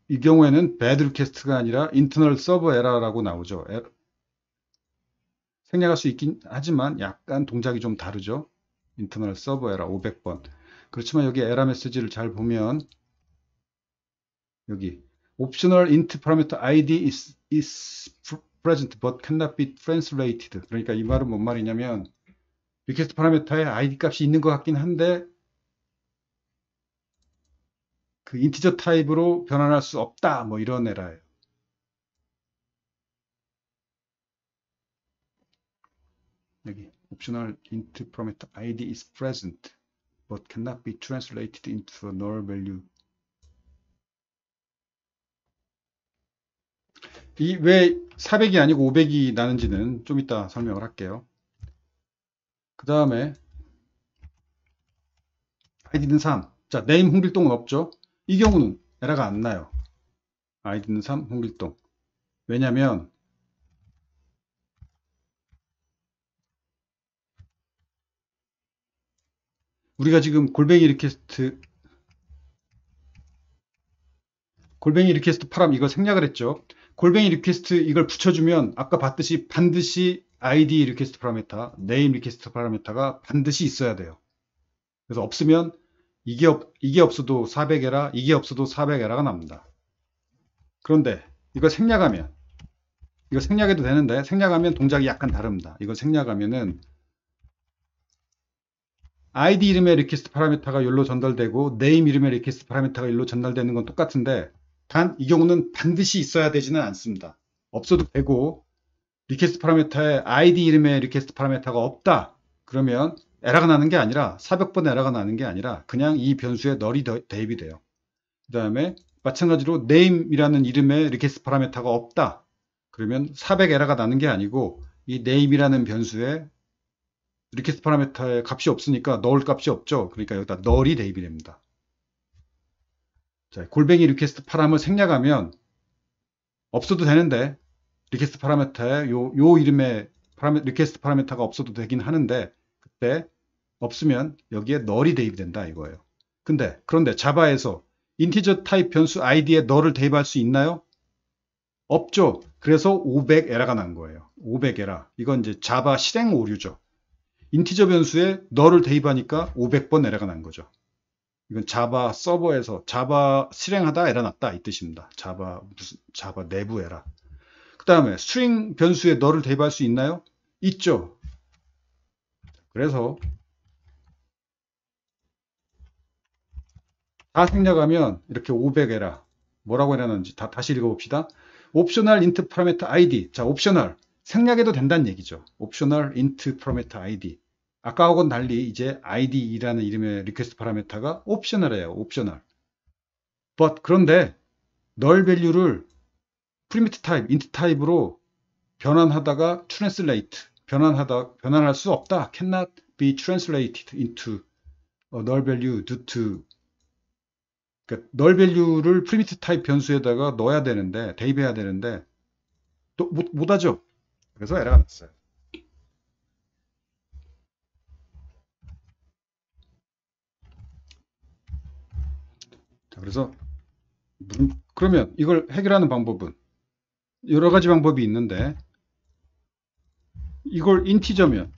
이 경우에는 배드 d r e q 가 아니라 인터널 서버 에 a 라고 나오죠. 에러. Er, 생략할 수 있긴 하지만 약간 동작이 좀 다르죠. 인터널 서버 에 a 500번. 그렇지만 여기 에러 메시지를 잘 보면 여기 optional int parameter id is, is present but cannot be translated. 그러니까 이 말은 뭔 말이냐면 request 파라미터에 id 값이 있는 것 같긴 한데 그 인티저 타입으로 변환할 수 없다 뭐 이런 에라예요. 여기 optional int parameter id is present but cannot be translated into a null value 이왜 400이 아니고 500이 나는지는 좀 이따 설명을 할게요. 그 다음에 아이디는 3. 자, 네임 홍길동은 없죠. 이 경우는 에러가 안 나요. 아이디는 3, 홍길동. 왜냐면 우리가 지금 골뱅이 리퀘스트 골뱅이 리퀘스트 파람 이거 생략을 했죠. 골뱅이 리퀘스트 이걸 붙여주면 아까 봤듯이 반드시 id 리퀘스트 파라메타, 네 a m 리퀘스트 파라메타가 반드시 있어야 돼요. 그래서 없으면 이게, 없, 이게 없어도 400에라, 이게 없어도 400에라가 납니다. 그런데 이걸 생략하면 이거 생략해도 되는데 생략하면 동작이 약간 다릅니다. 이거 생략하면은 id 이름의 리퀘스트 파라미타가 열로 전달되고 네 a m 이름의 리퀘스트 파라미타가 열로 전달되는 건 똑같은데 단이 경우는 반드시 있어야 되지는 않습니다. 없어도 되고 리퀘스트 파라미터에 id 이름의 리퀘스트 파라미터가 없다. 그러면 에러가 나는 게 아니라 400번 에러가 나는 게 아니라 그냥 이 변수에 널이 대입이 돼요. 그 다음에 마찬가지로 name이라는 이름의 리퀘스트 파라미터가 없다. 그러면 400 에러가 나는 게 아니고 이 name이라는 변수에 리퀘스트 파라미터의 값이 없으니까 넣을 값이 없죠. 그러니까 여기다 널이 대입이 됩니다. 자, 골뱅이 리퀘스트 파람을 생략하면 없어도 되는데 리퀘스트 파라메터에 요, 요 이름의 파라메, 리퀘스트 파라메터가 없어도 되긴 하는데 그때 없으면 여기에 널이 대입된다 이거예요. 근데 그런데 자바에서 인티저 타입 변수 id에 널을 대입할 수 있나요? 없죠. 그래서 500 에러가 난 거예요. 500 에러. 이건 이제 자바 실행 오류죠. 인티저 변수에 널을 대입하니까 500번 에러가 난 거죠. 이건 자바 서버에서 자바 실행하다 에러 났다 이 뜻입니다. 자바 무슨 자바 내부 에러. 그 다음에 스트링 변수에 너를 대입할 수 있나요? 있죠. 그래서 다 생략하면 이렇게 500에라 뭐라고 해놨는지 다 다시 읽어봅시다. 옵셔널 인트 파라메터 아이디. 자 옵셔널 생략해도 된다는 얘기죠. 옵셔널 인트 파라메터 아이디. 아까하고는 달리 이제 id라는 이름의 리퀘스트 파라메타가 옵셔널이에요. 옵셔널. but 그런데 널 밸류를 프리미트 타입, 인트 타입으로 변환하다가 translate 변환하다 변환할 수 없다. cannot be translated into null value due to 그러니까 null value를 프리미트 타입 변수에다가 넣어야 되는데 대입해야 되는데 또 못 못하죠. 그래서 에러가 났어요. 그래서 그러면 이걸 해결하는 방법은 여러 가지 방법이 있는데 이걸 인티저면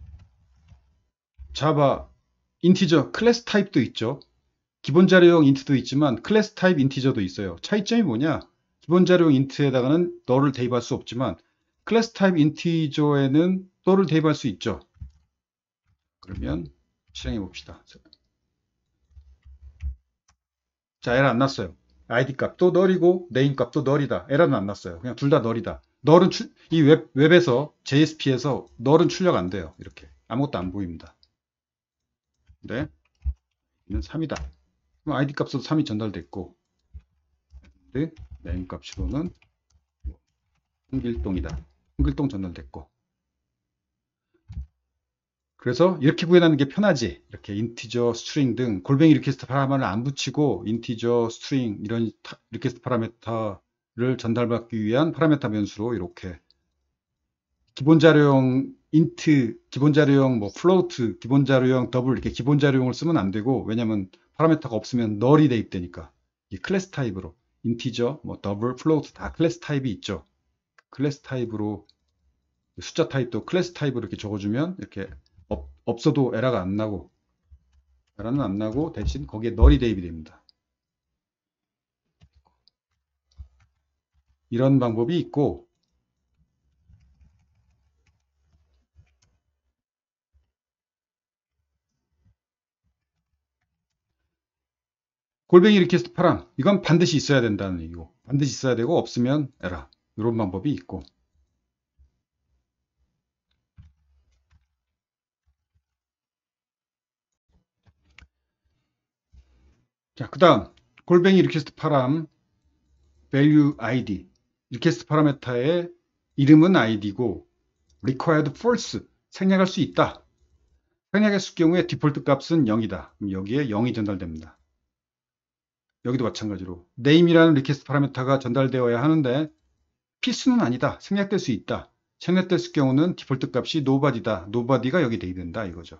자바 인티저 클래스 타입도 있죠. 기본 자료용 인트도 있지만 클래스 타입 인티저도 있어요. 차이점이 뭐냐? 기본 자료용 인트에다가는 너를 대입할 수 없지만 클래스 타입 인티저에는 너를 대입할 수 있죠. 그러면 실행해 봅시다. 자, 에러 안 났어요. ID 값도 널이고 네임 값도 널이다. 에러는 안 났어요. 그냥 둘 다 널이다. 널은 출, 이 웹, 웹에서 JSP에서 널은 출력 안 돼요. 이렇게. 아무것도 안 보입니다. 네. 이는 3이다. 그럼 ID 값으로 3이 전달됐고, 네. 네임 값으로는 홍길동이다. 뭐, 홍길동 전달됐고, 그래서 이렇게 구현하는 게 편하지. 이렇게 인티저, 스트링 등 골뱅이 리퀘스트 파라면을 안 붙이고 인티저, 스트링 이런 리퀘스트 파라메터를 전달받기 위한 파라메터 변수로 이렇게 기본 자료용 인트, 기본 자료용뭐 플로트, 기본 자료용 더블 이렇게 기본 자료용을 쓰면 안 되고 왜냐면 파라메터가 없으면 널이 대입되니까 이 클래스 타입으로 인티저, 뭐 더블, 플로트 다 클래스 타입이 있죠. 클래스 타입으로 숫자 타입도 클래스 타입으로 이렇게 적어주면 이렇게 없어도 에러가 안 나고 에러는 안 나고 대신 거기에 널이 대입이 됩니다. 이런 방법이 있고 골뱅이 리퀘스트 파랑 이건 반드시 있어야 된다는 얘기고 반드시 있어야 되고 없으면 에라 이런 방법이 있고 자, 그 다음 골뱅이 리퀘스트 파람 value id 리퀘스트 파라메타의 이름은 id고 required false 생략할 수 있다. 생략했을 경우에 디폴트 값은 0이다. 그럼 여기에 0이 전달됩니다. 여기도 마찬가지로 name이라는 리퀘스트 파라메타가 전달되어야 하는데 필수는 아니다. 생략될 수 있다. 생략됐을 경우는 디폴트 값이 nobody다. nobody가 여기 대입된다 이거죠.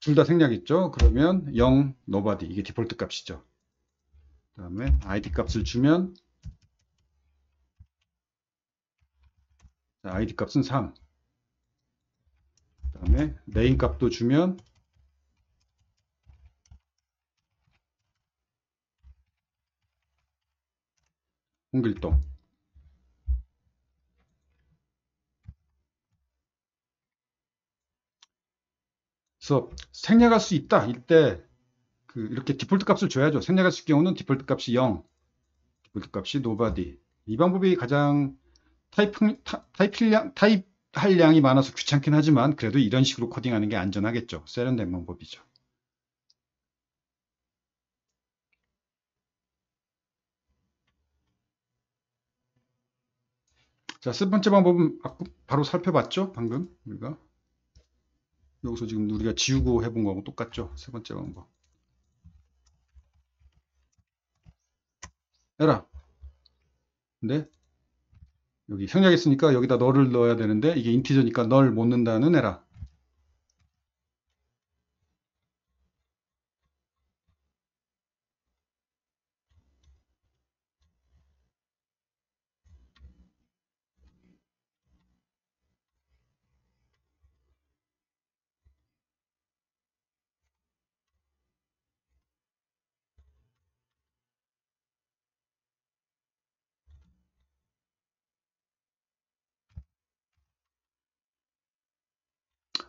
둘다생략있죠 그러면 0, nobody 이게 디폴트 값이죠. 그 다음에 id 값을 주면 id 값은 3. 그 다음에 name 값도 주면 홍길동 그래서 생략할 수 있다 이때 그 이렇게 디폴트 값을 줘야죠. 생략할 수 있을 경우는 디폴트 값이 0, 디폴트 값이 nobody. 이 방법이 가장 타입, 타, 타입량, 타입할 양이 많아서 귀찮긴 하지만 그래도 이런 식으로 코딩하는 게 안전하겠죠. 세련된 방법이죠. 자, 세 번째 방법은 바로 살펴봤죠? 방금 우리가. 여기서 지금 우리가 지우고 해본 거하고 똑같죠? 세 번째 방법. 에라. 근데 여기 형용했으니까 여기다 너를 넣어야 되는데 이게 인티저니까 널 못 넣는다는 에라.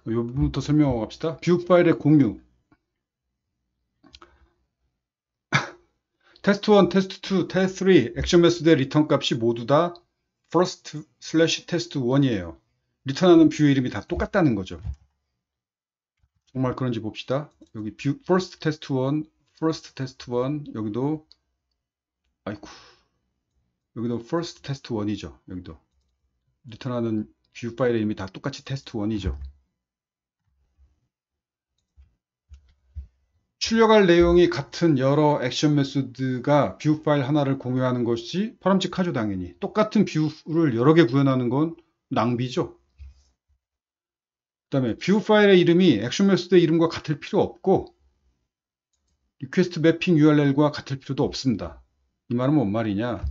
이 부분부터 설명하고 갑시다. 뷰 파일의 공유. 테스트 1, 테스트 2, 테스트 3, 액션 매수대 리턴 값이 모두 다 first slash test 1이에요. 리턴하는 뷰 이름이 다 똑같다는 거죠. 정말 그런지 봅시다. 여기 뷰 first test 1, first test 1, 여기도 아이쿠. 여기도 first test 1이죠. 여기도 리턴하는 뷰 파일의 이름이 다 똑같이 테스트 1이죠. 출력할 내용이 같은 여러 액션 메소드가 뷰 파일 하나를 공유하는 것이 파람직하죠 당연히 똑같은 뷰를 여러 개 구현하는 건 낭비죠 그 다음에 뷰 파일의 이름이 액션 메소드의 이름과 같을 필요 없고 리퀘스트 매핑 URL과 같을 필요도 없습니다 이 말은 뭔 말이냐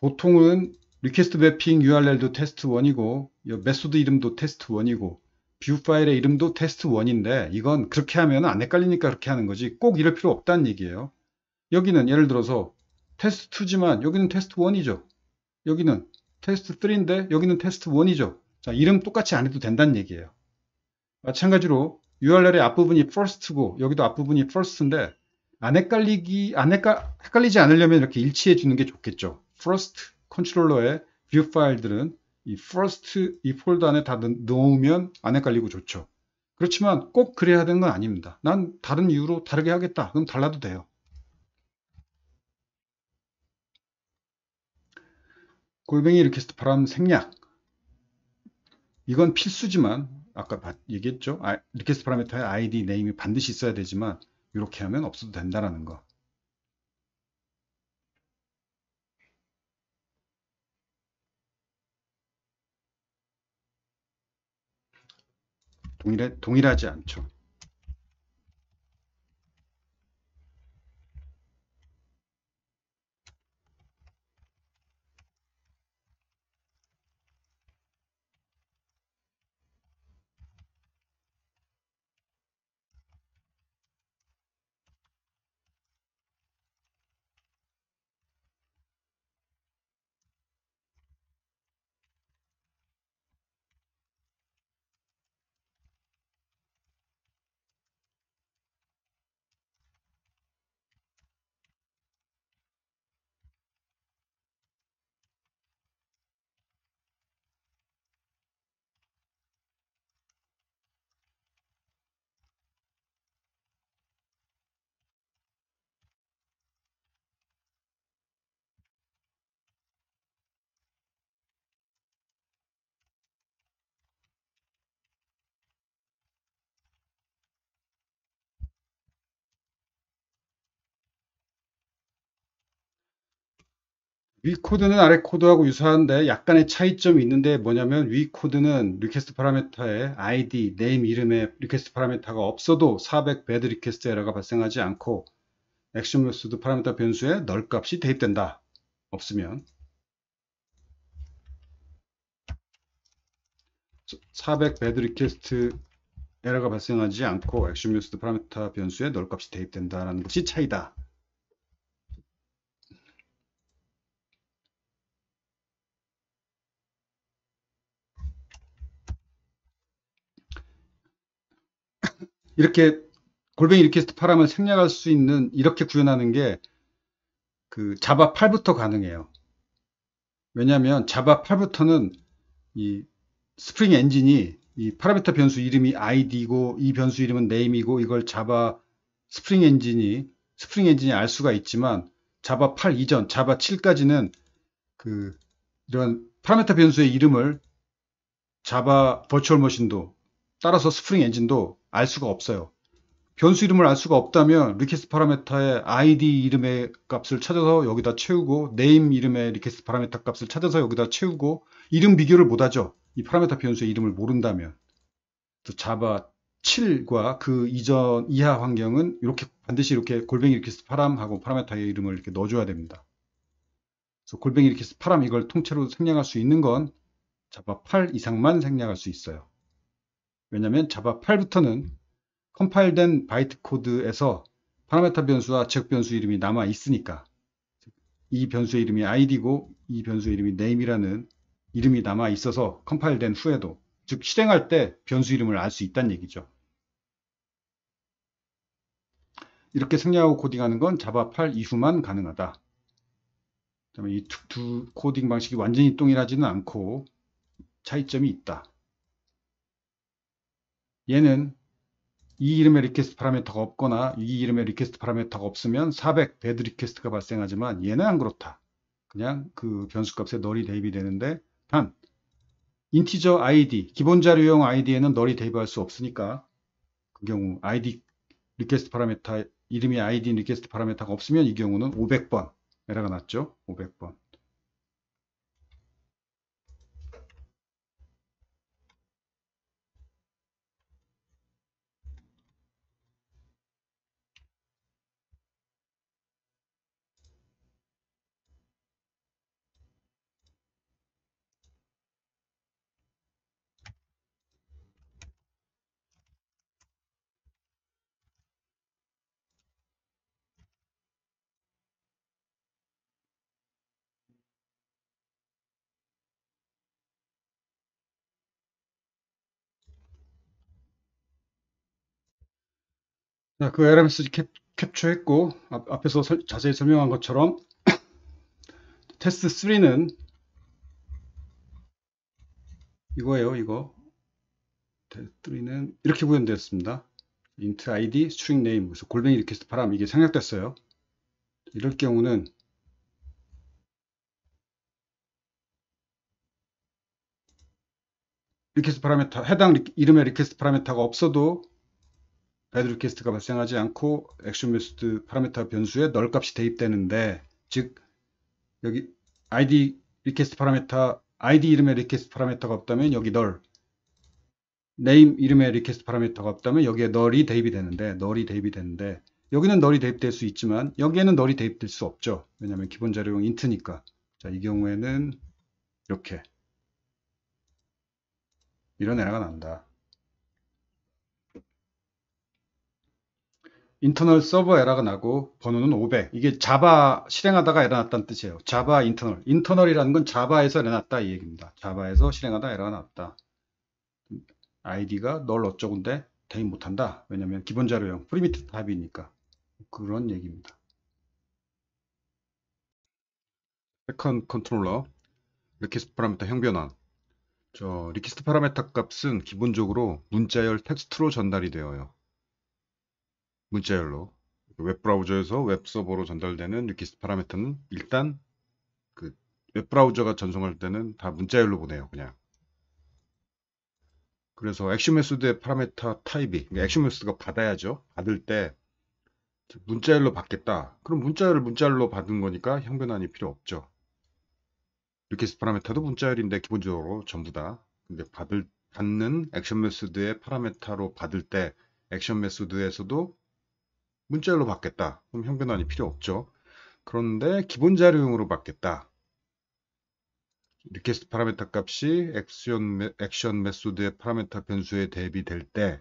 보통은 리퀘스트 매핑 URL도 테스트 1이고 메소드 이름도 테스트 1이고 뷰 파일의 이름도 테스트1인데 이건 그렇게 하면 안 헷갈리니까 그렇게 하는 거지 꼭 이럴 필요 없다는 얘기예요. 여기는 예를 들어서 테스트2지만 여기는 테스트1이죠. 여기는 테스트3인데 여기는 테스트1이죠. 자, 이름 똑같이 안 해도 된다는 얘기예요. 마찬가지로 URL의 앞부분이 first고 여기도 앞부분이 first인데 안 헷갈리기 안 헷갈, 헷갈리지 않으려면 이렇게 일치해 주는 게 좋겠죠. first 컨트롤러의 뷰 파일들은 이 first 이 폴더 안에 다 넣으면 안 헷갈리고 좋죠. 그렇지만 꼭 그래야 되는 건 아닙니다. 난 다른 이유로 다르게 하겠다. 그럼 달라도 돼요. 골뱅이 리퀘스트 바람 생략. 이건 필수지만 아까 얘기했죠. 아, 리퀘스트 파라미터에 id, 네임이 반드시 있어야 되지만 이렇게 하면 없어도 된다라는 거. 동일해, 동일하지 않죠. 위 코드는 아래 코드하고 유사한데 약간의 차이점이 있는데 뭐냐면 위 코드는 리퀘스트 파라메터에 id, name 이름의 리퀘스트 파라메터가 없어도 400 bad request 에러가 발생하지 않고 액션 메소드 파라메터 변수에 널 값이 대입된다. 없으면 400 bad request 에러가 발생하지 않고 액션 메소드 파라메터 변수에 널 값이 대입된다라는 것이 차이다. 이렇게 골뱅이 이렇게 해서 파람을 생략할 수 있는 이렇게 구현하는 게 그 자바 8부터 가능해요. 왜냐하면 자바 8부터는 이 스프링 엔진이 이 파라미터 변수 이름이 id고 이 변수 이름은 name이고 이걸 자바 스프링 엔진이 스프링 엔진이 알 수가 있지만 자바 8 이전 자바 7까지는 그 이런 파라미터 변수의 이름을 자바 버추얼 머신도 따라서 스프링 엔진도 알 수가 없어요. 변수 이름을 알 수가 없다면 리퀘스트 파라메터의 id 이름의 값을 찾아서 여기다 채우고 name 이름의 리퀘스트 파라메터 값을 찾아서 여기다 채우고 이름 비교를 못하죠. 이 파라메터 변수의 이름을 모른다면 또 자바 7과 그 이전 이하 환경은 이렇게 반드시 이렇게 골뱅이 리퀘스트 파람하고 파라메터의 이름을 이렇게 넣어줘야 됩니다. 그래서 골뱅이 리퀘스트 파람 이걸 통째로 생략할 수 있는 건 자바 8 이상만 생략할 수 있어요. 왜냐하면 자바 8부터는 컴파일된 바이트 코드에서 파라메타 변수와 책 변수 이름이 남아 있으니까 이 변수의 이름이 id고 이 변수의 이름이 name이라는 이름이 남아 있어서 컴파일된 후에도 즉 실행할 때 변수 이름을 알 수 있다는 얘기죠. 이렇게 생략하고 코딩하는 건 자바 8 이후만 가능하다. 이 두 코딩 방식이 완전히 동일하지는 않고 차이점이 있다. 얘는 이 이름의 리퀘스트 파라미터가 없거나 이 이름의 리퀘스트 파라미터가 없으면 400 배드 리퀘스트가 발생하지만 얘는 안 그렇다. 그냥 그 변수값에 널이 대입이 되는데 단 인티저 아이디 기본 자료용 아이디에는 널이 대입할 수 없으니까 그 경우 아이디 리퀘스트 파라미터 이름이 아이디 리퀘스트 파라미터가 없으면 이 경우는 500번 에러가 났죠. 500번. 자, 네, 그 LMS 캡, 캡처했고 앞, 앞에서 설, 자세히 설명한 것처럼 테스트 3는 이거예요 이거 테스트 3는 이렇게 구현되었습니다 int id string name 그래서 골뱅이 리퀘스트 파람 이게 생략됐어요 이럴 경우는 리퀘스트 파라메타 해당 리, 이름의 리퀘스트 파라메터가 없어도 가드 리퀘스트가 발생하지 않고 액션 메스트 파라미터 변수에 널 값이 대입되는데 즉 여기 id 리퀘스트 파라미터 id 이름의 리퀘스트 파라미터가 없다면 여기 널 name 이름의 리퀘스트 파라미터가 없다면 여기에 널이 대입이 되는데 널이 대입이 되는데 여기는 널이 대입될 수 있지만 여기에는 널이 대입될 수 없죠 왜냐하면 기본 자료용 인트니까 자이 경우에는 이렇게 이런 에러가 난다 인터널 서버 에러가 나고 번호는 500 이게 자바 실행하다가 에러 났다는 뜻이에요 자바 인터널 인터널이라는 건 자바에서 에러 났다 이 얘기입니다 자바에서 실행하다 에러가 났다 아이디가 널 어쩌군데 대입 못한다 왜냐면 기본 자료형 프리미트 탑이니까 그런 얘기입니다 세컨 컨트롤러 리퀘스트 파라미터 형변환 저 리퀘스트 파라미터 값은 기본적으로 문자열 텍스트로 전달이 되어요 문자열로 웹브라우저에서 웹서버로 전달되는 리퀘스트 파라미터는 일단 그 웹브라우저가 전송할 때는 다 문자열로 보내요 그냥 그래서 액션 메소드의 파라미터 타입이 액션 그러니까 메소드가 받아야죠 받을 때 문자열로 받겠다 그럼 문자열을 문자열로 받은 거니까 형변환이 필요 없죠 리퀘스트 파라미터도 문자열인데 기본적으로 전부 다 근데 받을 받는 액션 메소드의 파라메터로 받을 때 액션 메소드에서도 문자열로 받겠다. 그럼 형변환이 필요 없죠. 그런데 기본 자료용으로 받겠다. 리퀘스트 파라메타 값이 액션, 액션 메소드의 파라메타 변수에 대비될 때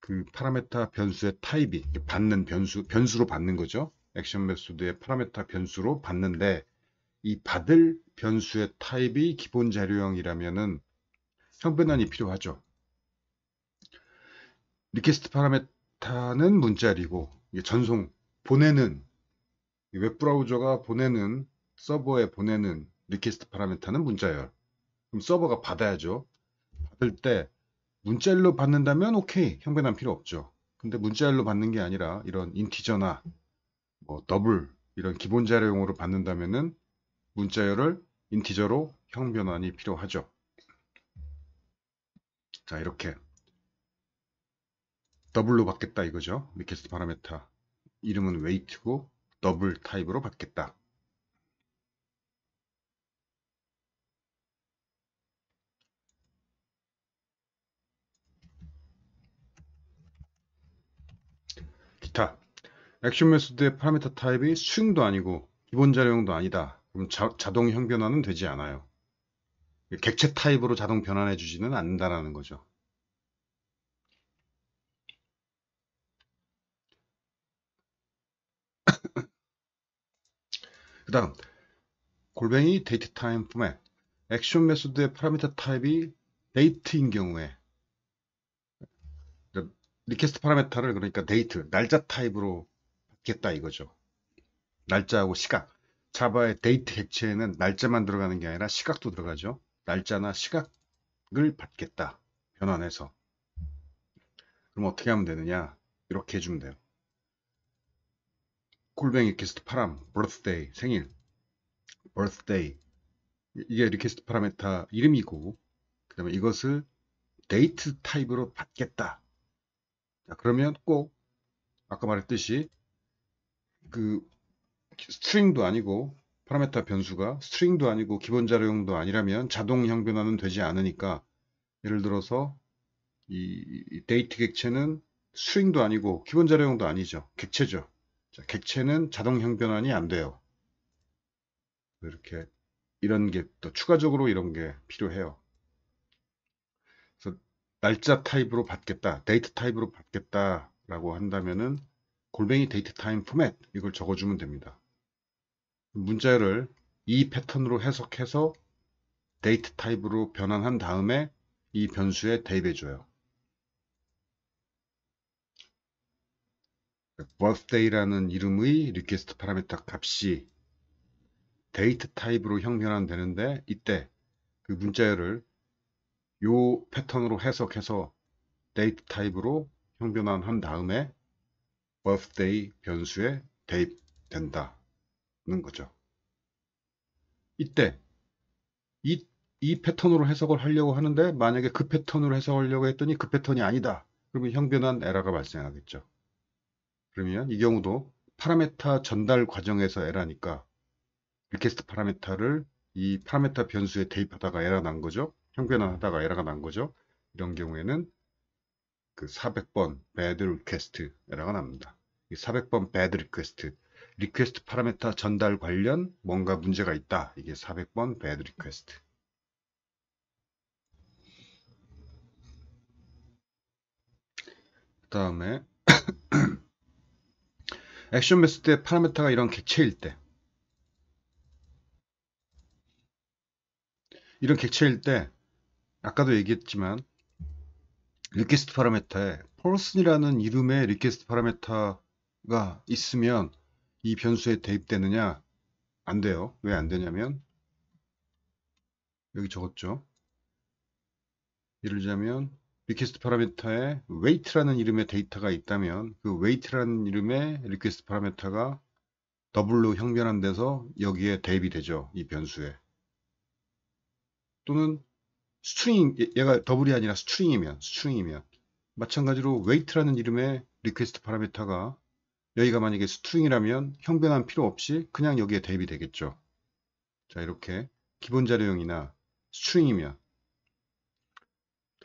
그파라메타 변수의 타입이 받는 변수, 변수로 받는 거죠. 액션 메소드의 파라메타 변수로 받는데 이 받을 변수의 타입이 기본 자료형이라면은 형변환이 필요하죠. 리퀘스트 파라메타는 문자리고 전송 보내는 웹 브라우저가 보내는 서버에 보내는 리퀘스트 파라미터는 문자열. 그럼 서버가 받아야죠. 받을 때 문자열로 받는다면 오케이 형변함 필요 없죠. 근데 문자열로 받는 게 아니라 이런 인티저나 뭐 더블 이런 기본 자료용으로 받는다면은 문자열을 인티저로 형변환이 필요하죠. 자 이렇게 더블로 받겠다 이거죠. 리퀘스트 파라메타 이름은 웨이트고 더블 타입으로 받겠다. 기타 액션 메소드의 파라메타 타입이 수용도 아니고 기본 자료형도 아니다. 그럼 자, 자동 형변화는 되지 않아요. 객체 타입으로 자동 변환해 주지는 않는다라는 거죠. 그 다음 골뱅이 데이트 타임 포맷 액션 메소드의 파라미터 타입이 데이트인 경우에 그 리퀘스트 파라메타를 그러니까 데이트 날짜 타입으로 받겠다 이거죠 날짜하고 시각 자바의 데이트 객체에는 날짜만 들어가는 게 아니라 시각도 들어가죠 날짜나 시각을 받겠다 변환해서 그럼 어떻게 하면 되느냐 이렇게 해주면 돼요 골뱅이 퀘스트 파람 birthday 생일 birthday 이게 리퀘스트 파라메타 이름이고 그 다음에 이것을 데이트 타입으로 받겠다 자, 그러면 꼭 아까 말했듯이 그 스트링도 아니고 파라메타 변수가 스트링도 아니고 기본 자료용도 아니라면 자동 형변화는 되지 않으니까 예를 들어서 이 데이트 객체는 스트링도 아니고 기본 자료용도 아니죠 객체죠 자, 객체는 자동형 변환이 안 돼요. 이렇게 이런 게 또 추가적으로 이런 게 필요해요. 그래서 날짜 타입으로 받겠다, 데이트 타입으로 받겠다라고 한다면은 골뱅이 데이트 타임 포맷 이걸 적어주면 됩니다. 문자를 이 패턴으로 해석해서 데이트 타입으로 변환한 다음에 이 변수에 대입해줘요. birthday라는 이름의 r e q 리퀘스트 파라미터 값이 데이트 타입으로 형변환되는데 이때 그 문자열을 요 패턴으로 해석해서 데이트 타입으로 형변환한 다음에 birthday 변수에 대입된다는 거죠. 이때 이, 이 패턴으로 해석을 하려고 하는데 만약에 그 패턴으로 해석하려고 했더니 그 패턴이 아니다. 그러면 형변환 에러가 발생하겠죠. 그러면 이 경우도 파라메타 전달 과정에서 에라니까 리퀘스트 파라메타를 이 파라메타 변수에 대입하다가 에러 난 거죠. 형변화하다가 에러가 난 거죠. 이런 경우에는 그 400번 bad request 에러가 납니다. 이 400번 bad request 리퀘스트 파라메타 전달 관련 뭔가 문제가 있다. 이게 400번 bad request. 그 다음에 액션 메스드의 파라메타가 이런 객체일 때 이런 객체일 때 아까도 얘기했지만 리퀘스트 파라메타에 퍼슨이라는 이름의 리퀘스트 파라메타가 있으면 이 변수에 대입되느냐 안 돼요 왜 안 되냐면 여기 적었죠 예를 들자면 리퀘스트 파라미터에 웨이트라는 이름의 데이터가 있다면 그웨이트라는 이름의 리퀘스트 파라미터가 더블로 형변한데서 여기에 대입되죠. 이 변수에. 또는 스트링 얘가 더블이 아니라 스트링이면 스트링이면 마찬가지로 웨이트라는 이름의 리퀘스트 파라미터가 여기가 만약에 스트링이라면 형변한 필요 없이 그냥 여기에 대입이 되겠죠. 자 이렇게 기본 자료형이나 스트링이면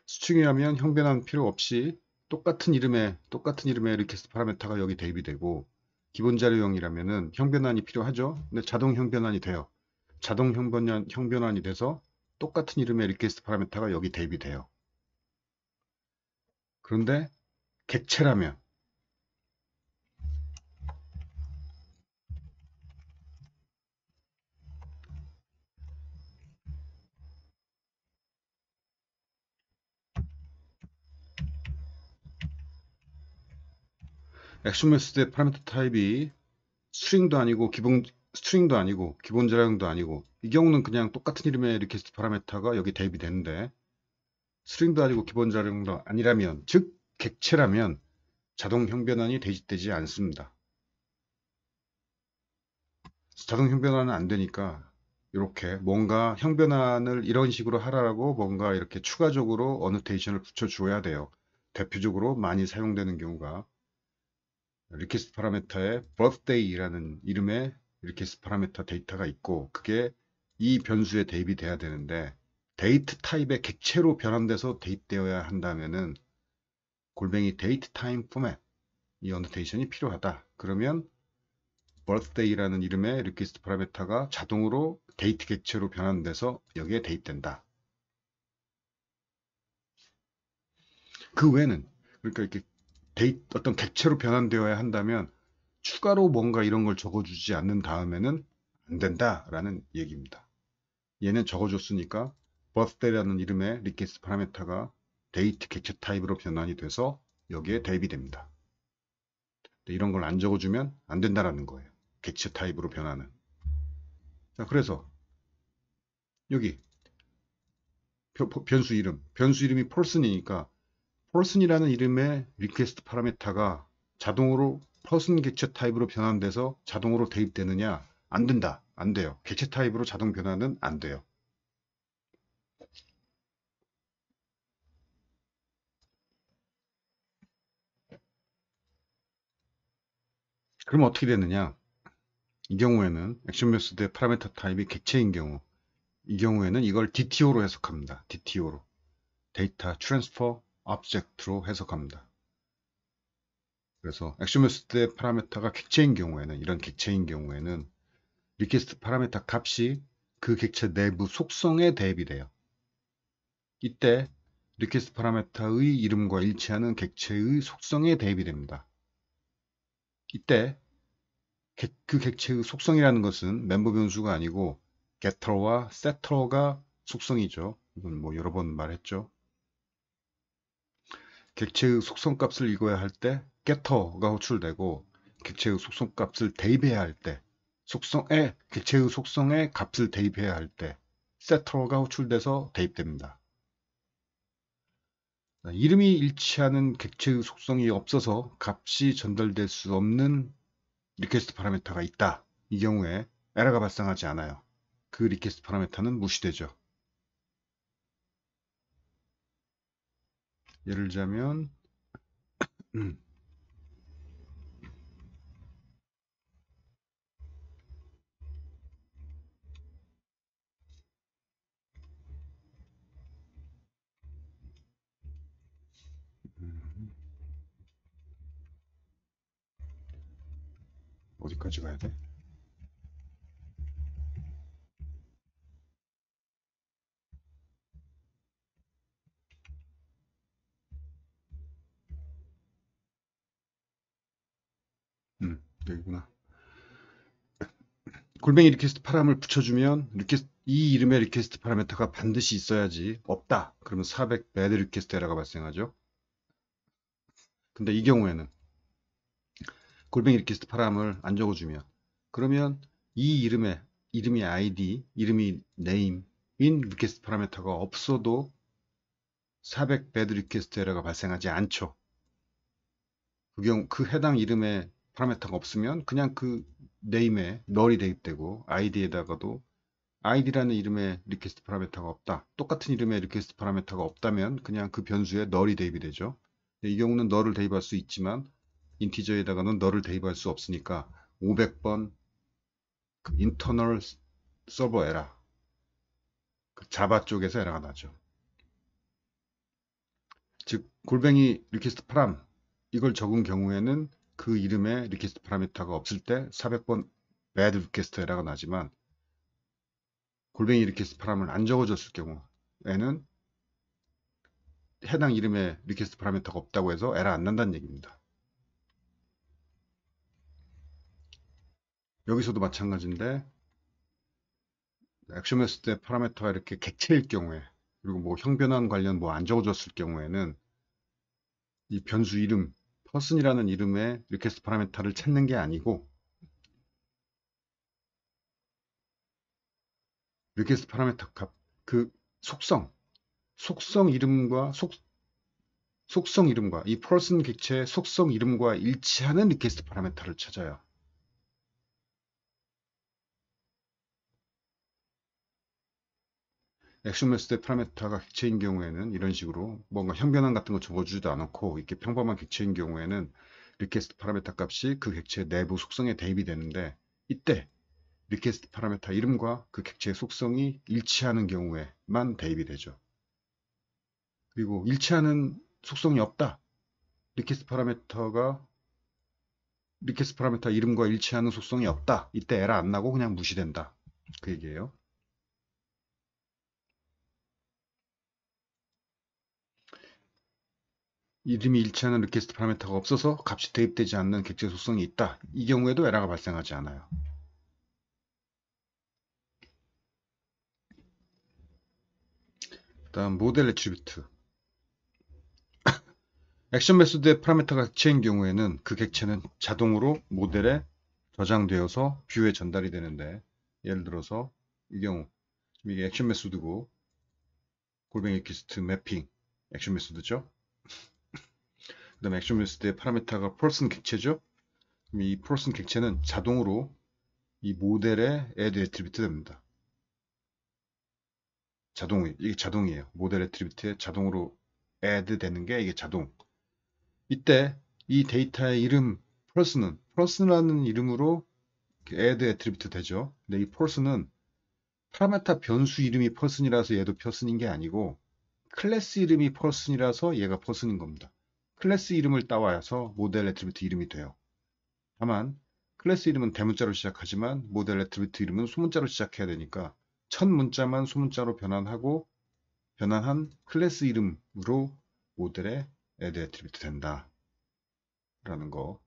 수트링이라면 형변함 필요 없이 똑같은 이름에 똑같은 이름의 리퀘스트 파라메타가 여기 대입이 되고 기본 자료형이라면은 형변환이 필요하죠. 근데 자동 형변환이 돼요. 자동 형변환, 형변환이 돼서 똑같은 이름의 리퀘스트 파라메타가 여기 대입이 돼요. 그런데 객체라면 액션 메스드의 파라미터 타입이 스트링도 아니고 기본 스트링도 아니고 기본 자량도 아니고 이 경우는 그냥 똑같은 이름의 리퀘스트 파라미터가 여기 대입이 되는데 스트링도 아니고 기본 자량도 아니라면 즉 객체라면 자동 형변환이 대입되지 않습니다. 자동 형변환은 안 되니까 이렇게 뭔가 형변환을 이런 식으로 하라고 뭔가 이렇게 추가적으로 어느테이션을 붙여줘야 돼요. 대표적으로 많이 사용되는 경우가 리퀘스트 파라메터에 birthday라는 이름의 리퀘스트 파라메터 데이터가 있고 그게 이 변수에 대입돼야 되는데 데이트 타입의 객체로 변환돼서 대입되어야 한다면은 골뱅이 데이트 타임 포맷 이 언더테이션이 필요하다. 그러면 birthday라는 이름의 리퀘스트 파라메터가 자동으로 데이트 객체로 변환돼서 여기에 대입된다. 그 외에는 그러니까 이렇게 데이, 어떤 객체로 변환되어야 한다면 추가로 뭔가 이런 걸 적어주지 않는 다음에는 안 된다라는 얘기입니다. 얘는 적어줬으니까 버스데라는 이름의 리퀘스트 파라메타가 데이트 객체 타입으로 변환이 돼서 여기에 대비됩니다. 이런 걸 안 적어주면 안 된다라는 거예요. 객체 타입으로 변하는. 자, 그래서 여기 변수 이름, 변수 이름이 폴슨이니까 person이라는 이름의 request 파라메타가 자동으로 person 객체 타입으로 변환돼서 자동으로 대입되느냐 안 된다 안 돼요 객체 타입으로 자동 변환은 안 돼요 그럼 어떻게 되느냐 이 경우에는 액션 메소드의 파라메타 타입이 객체인 경우 이 경우에는 이걸 DTO로 해석합니다 DTO로 데이터 트랜스퍼 object로 해석합니다. 그래서 액션메스드의파라메타가 객체인 경우에는 이런 객체인 경우에는 리퀘스트 파라메터 값이 그 객체 내부 속성에 대비돼요. 이때 리퀘스트 파라메터의 이름과 일치하는 객체의 속성에 대비됩니다. 이때 그 객체의 속성이라는 것은 멤버 변수가 아니고 getter와 setter가 속성이죠. 이건 뭐 여러 번 말했죠. 객체의 속성값을 읽어야 할 때 getter가 호출되고 객체의 속성값을 대입해야 할 때 속성에 객체의 속성에 값을 대입해야 할 때 setter가 호출돼서 대입됩니다. 이름이 일치하는 객체의 속성이 없어서 값이 전달될 수 없는 리퀘스트 파라미터가 있다. 이 경우에 에러가 발생하지 않아요. 그 리퀘스트 파라미터는 무시되죠. 예를 들자면 음. 음. 어디까지 가야 돼? 여기구나. 골뱅이 리퀘스트 파람을 붙여주면 리퀘스트, 이 이름의 리퀘스트 파라메터가 반드시 있어야지 없다. 그러면 400 bad 리퀘스트 에러가 발생하죠. 근데 이 경우에는 골뱅이 리퀘스트 파람을 안 적어주면 그러면 이 이름의 이름이 id, 이름이 네임 m 인 리퀘스트 파라메터가 없어도 400 bad 리퀘스트 에러가 발생하지 않죠. 그, 경우, 그 해당 이름의 파라메타가 없으면 그냥 그 네임에 널이 대입되고 아이디에다가도 아이디라는 이름의 리퀘스트 파라메타가 없다. 똑같은 이름의 리퀘스트 파라메타가 없다면 그냥 그 변수에 널이 대입이 되죠. 이 경우는 널을 대입할 수 있지만 인티저에다가는 널을 대입할 수 없으니까 500번 그 인터널 서버 에러 그 자바 쪽에서 에러가 나죠. 즉 골뱅이 리퀘스트 파람 이걸 적은 경우에는 그 이름에 리퀘스트 파라미터가 없을 때 400번 bad request 에러가 나지만 골뱅이 리퀘스트 파라미터를 안 적어줬을 경우에는 해당 이름에 리퀘스트 파라미터가 없다고 해서 에러 안 난다는 얘기입니다. 여기서도 마찬가지인데 액션 메스 때 파라미터가 이렇게 객체일 경우에 그리고 뭐 형변환 관련 뭐 안 적어줬을 경우에는 이 변수 이름 p e r s o n 이라는 이름의 r e q 리퀘스트 파라메타를 찾는 게 아니고 r e q 리퀘스트 파라메타 값, 그 속성, 속성 이름과 속, 속성 이름과 이 person 객체의 속성 이름과 일치하는 r e q 리퀘스트 파라메타를 찾아요. 액션메스의 파라메타가 객체인 경우에는 이런 식으로 뭔가 형변함 같은 거 적어주지도 않고 이렇게 평범한 객체인 경우에는 리퀘스트 파라메타 값이 그 객체 내부 속성에 대입이 되는데 이때 리퀘스트 파라메타 이름과 그 객체의 속성이 일치하는 경우에만 대입이 되죠. 그리고 일치하는 속성이 없다. 리퀘스트 파라메타가 리퀘스트 파라메타 이름과 일치하는 속성이 없다. 이때 에러 안 나고 그냥 무시된다. 그 얘기예요. 이름이 일치하는 리퀘스트 파라미터가 없어서 값이 대입되지 않는 객체 속성이 있다. 이 경우에도 에러가 발생하지 않아요. 그 다음 모델 애트리뷰트 액션 메소드의 파라미터가 객체인 경우에는 그 객체는 자동으로 모델에 저장되어서 뷰에 전달이 되는데 예를 들어서 이 경우 이게 액션 메소드고 골뱅이 퀘스트 매핑 액션 메소드죠 그 다음에 액션 뮤스트의 파라메타가 폴슨 객체죠. 그럼 이 폴슨 객체는 자동으로 이모델의 add 애트리뷰트 됩니다. 자동, 이게 자동이에요. 모델 a t t r i b u t e 에 자동으로 add 되는 게 이게 자동. 이때 이 데이터의 이름 폴스는 폴스라는 이름으로 add attribute 되죠. 근데 이 폴스는 파라메타 변수 이름이 펄슨이라서 얘도 펄슨인 게 아니고 클래스 이름이 펄슨이라서 얘가 펄슨인 겁니다. 클래스 이름을 따와서 모델 애트리뷰트 이름이 돼요. 다만 클래스 이름은 대문자로 시작하지만 모델 애트리뷰트 이름은 소문자로 시작해야 되니까 첫 문자만 소문자로 변환하고 변환한 클래스 이름으로 모델의 애드 애트리뷰트 된다 라는 거